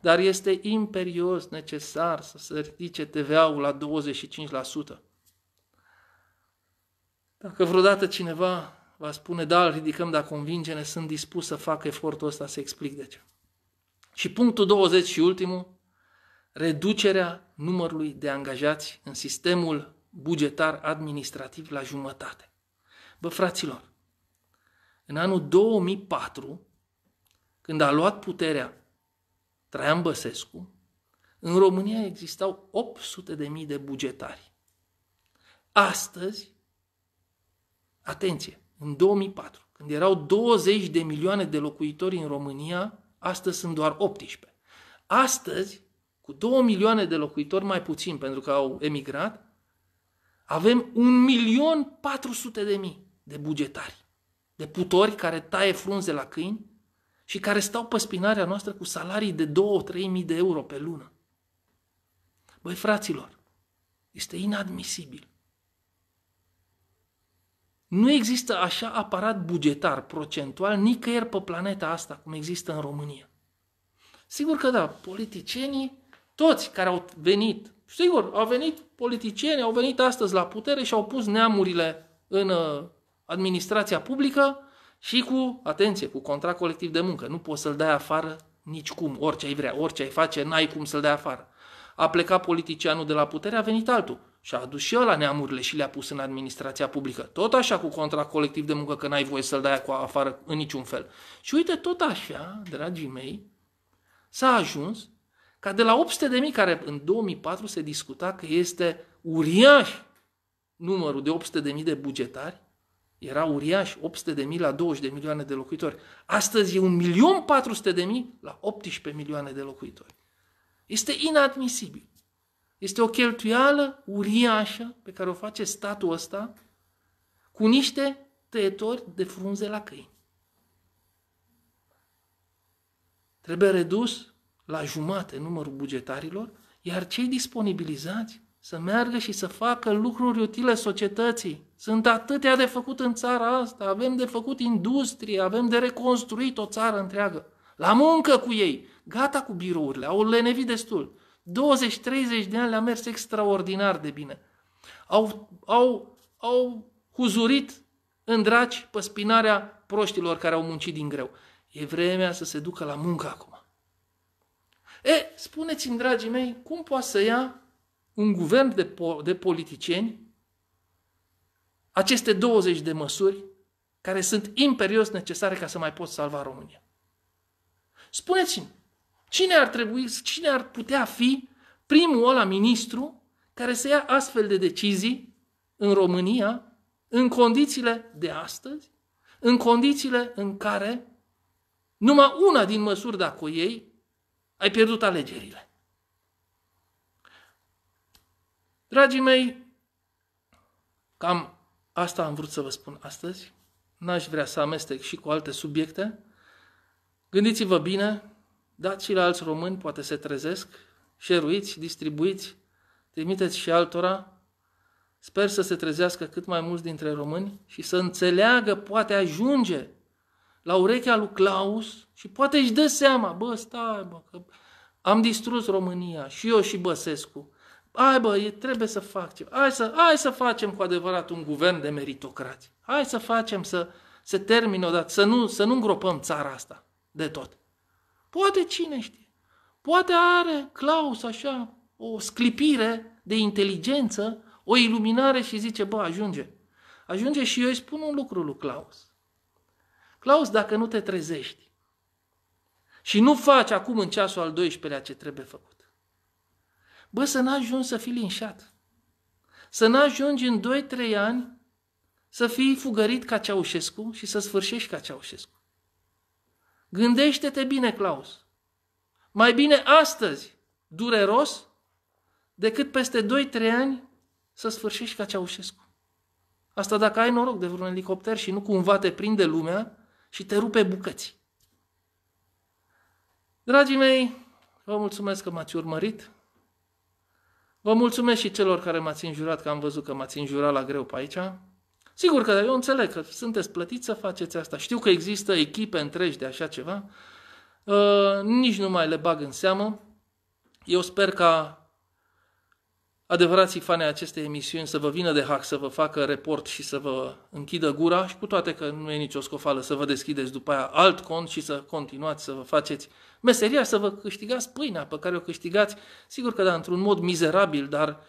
dar este imperios necesar să se ridice TVA-ul la 25%. Dacă vreodată cineva va spune, da, îl ridicăm, dar convingene, sunt dispus să fac efortul ăsta să explic de ce. Și punctul 20 și ultimul, reducerea numărului de angajați în sistemul bugetar administrativ la jumătate. Bă, fraților, în anul 2004, când a luat puterea Traian Băsescu, în România existau 800 de mii de bugetari. Astăzi, atenție, în 2004, când erau 20 de milioane de locuitori în România, astăzi sunt doar 18. Astăzi, cu 2 milioane de locuitori mai puțin pentru că au emigrat, avem 1.400.000 de bugetari, de putori care taie frunze la câini și care stau pe spinarea noastră cu salarii de 2-3 mii de euro pe lună. Băi, fraților, este inadmisibil. Nu există așa aparat bugetar, procentual, nicăieri pe planeta asta cum există în România. Sigur că da, politicienii, toți care au venit, sigur, au venit politicieni, au venit astăzi la putere și au pus neamurile în uh, administrația publică, și cu, atenție, cu contract colectiv de muncă. Nu poți să-l dai afară nici cum, orice ai vrea, orice ai face, n-ai cum să-l dai afară. A plecat politicianul de la putere, a venit altul. Și a adus și ăla neamurile și le-a pus în administrația publică. Tot așa cu contract colectiv de muncă, că n-ai voie să-l dai afară în niciun fel. Și uite, tot așa, dragii mei, s-a ajuns ca de la 800 de mii, care în 2004 se discuta că este uriaș numărul de 800 de mii de bugetari, era uriaș, 800 de mii la 20 de milioane de locuitori. Astăzi e 1.400.000 la 18 milioane de locuitori. Este inadmisibil. Este o cheltuială uriașă pe care o face statul ăsta cu niște tăietori de frunze la câini. Trebuie redus la jumate numărul bugetarilor, iar cei disponibilizați să meargă și să facă lucruri utile societății. Sunt atâtea de făcut în țara asta, avem de făcut industrie, avem de reconstruit o țară întreagă. La muncă cu ei, gata cu birourile, au lenevit destul. 20-30 de ani le-a mers extraordinar de bine. Au, au, au huzurit în draci pe spinarea proștilor care au muncit din greu. E vremea să se ducă la muncă acum. E, spuneți-mi, dragii mei, cum poate să ia un guvern de, po- de politicieni aceste 20 de măsuri care sunt imperios necesare ca să mai poți salva România. Spuneți-mi, cine ar trebui, cine ar putea fi primul ăla ministru care să ia astfel de decizii în România, în condițiile de astăzi, în condițiile în care numai una din măsuri dacă o iei, ai pierdut alegerile. Dragii mei, cam Asta am vrut să vă spun astăzi. N-aș vrea să amestec și cu alte subiecte. Gândiți-vă bine, dați și la alți români, poate se trezesc, șeruiți, distribuiți, trimiteți și altora. Sper să se trezească cât mai mulți dintre români și să înțeleagă, poate ajunge la urechea lui Claus și poate își dă seama, bă, stai, bă, că am distrus România și eu și Băsescu. Ai bă, trebuie să fac ceva. Hai să, hai să facem cu adevărat un guvern de meritocrați. Hai să facem să se termine odată, să nu, să nu îngropăm țara asta de tot. Poate cine știe. Poate are Claus așa o sclipire de inteligență, o iluminare și zice, bă, ajunge. Ajunge și eu îi spun un lucru lui Claus. Claus, dacă nu te trezești și nu faci acum în ceasul al 12-lea ce trebuie făcut, Bă, să n-ajungi să fii linșat. Să n-ajungi în 2-3 ani să fii fugărit ca Ceaușescu și să sfârșești ca Ceaușescu. Gândește-te bine, Claus. Mai bine astăzi, dureros, decât peste 2-3 ani să sfârșești ca Ceaușescu. Asta dacă ai noroc de vreun elicopter și nu cumva te prinde lumea și te rupe bucăți. Dragii mei, vă mulțumesc că m-ați urmărit. Vă mulțumesc și celor care m-ați înjurat, că am văzut că m-ați înjurat la greu pe aici. Sigur că eu înțeleg că sunteți plătiți să faceți asta. Știu că există echipe întregi de așa ceva. Uh, nici nu mai le bag în seamă. Eu sper ca adevărații fane acestei emisiuni să vă vină de hack, să vă facă report și să vă închidă gura și cu toate că nu e nicio scofală să vă deschideți după aia alt cont și să continuați să vă faceți meseria să vă câștigați pâinea pe care o câștigați, sigur că da, într-un mod mizerabil, dar,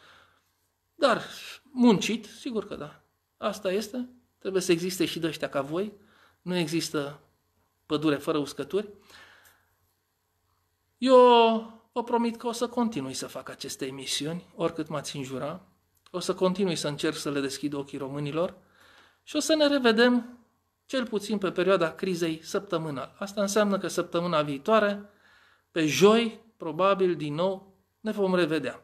dar muncit, sigur că da. Asta este, trebuie să existe și dăștea ca voi, nu există pădure fără uscături. Eu Vă promit că o să continui să fac aceste emisiuni, oricât m-ați înjura, o să continui să încerc să le deschid ochii românilor și o să ne revedem cel puțin pe perioada crizei săptămânal. Asta înseamnă că săptămâna viitoare, pe joi, probabil din nou, ne vom revedea.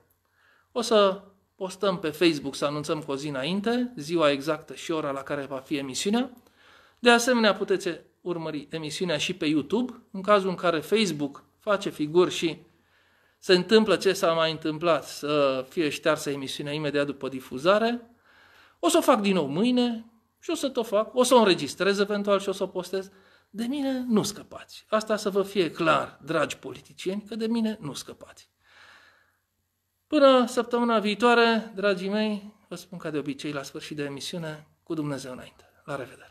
O să postăm pe Facebook să anunțăm cu o zi înainte, ziua exactă și ora la care va fi emisiunea. De asemenea, puteți urmări emisiunea și pe YouTube, în cazul în care Facebook face figuri și se întâmplă ce s-a mai întâmplat, să fie ștearsă emisiunea imediat după difuzare, o să o fac din nou mâine și o să tot fac, o să o înregistrez eventual și o să o postez. De mine nu scăpați. Asta să vă fie clar, dragi politicieni, că de mine nu scăpați. Până săptămâna viitoare, dragii mei, vă spun ca de obicei la sfârșit de emisiune, cu Dumnezeu înainte. La revedere!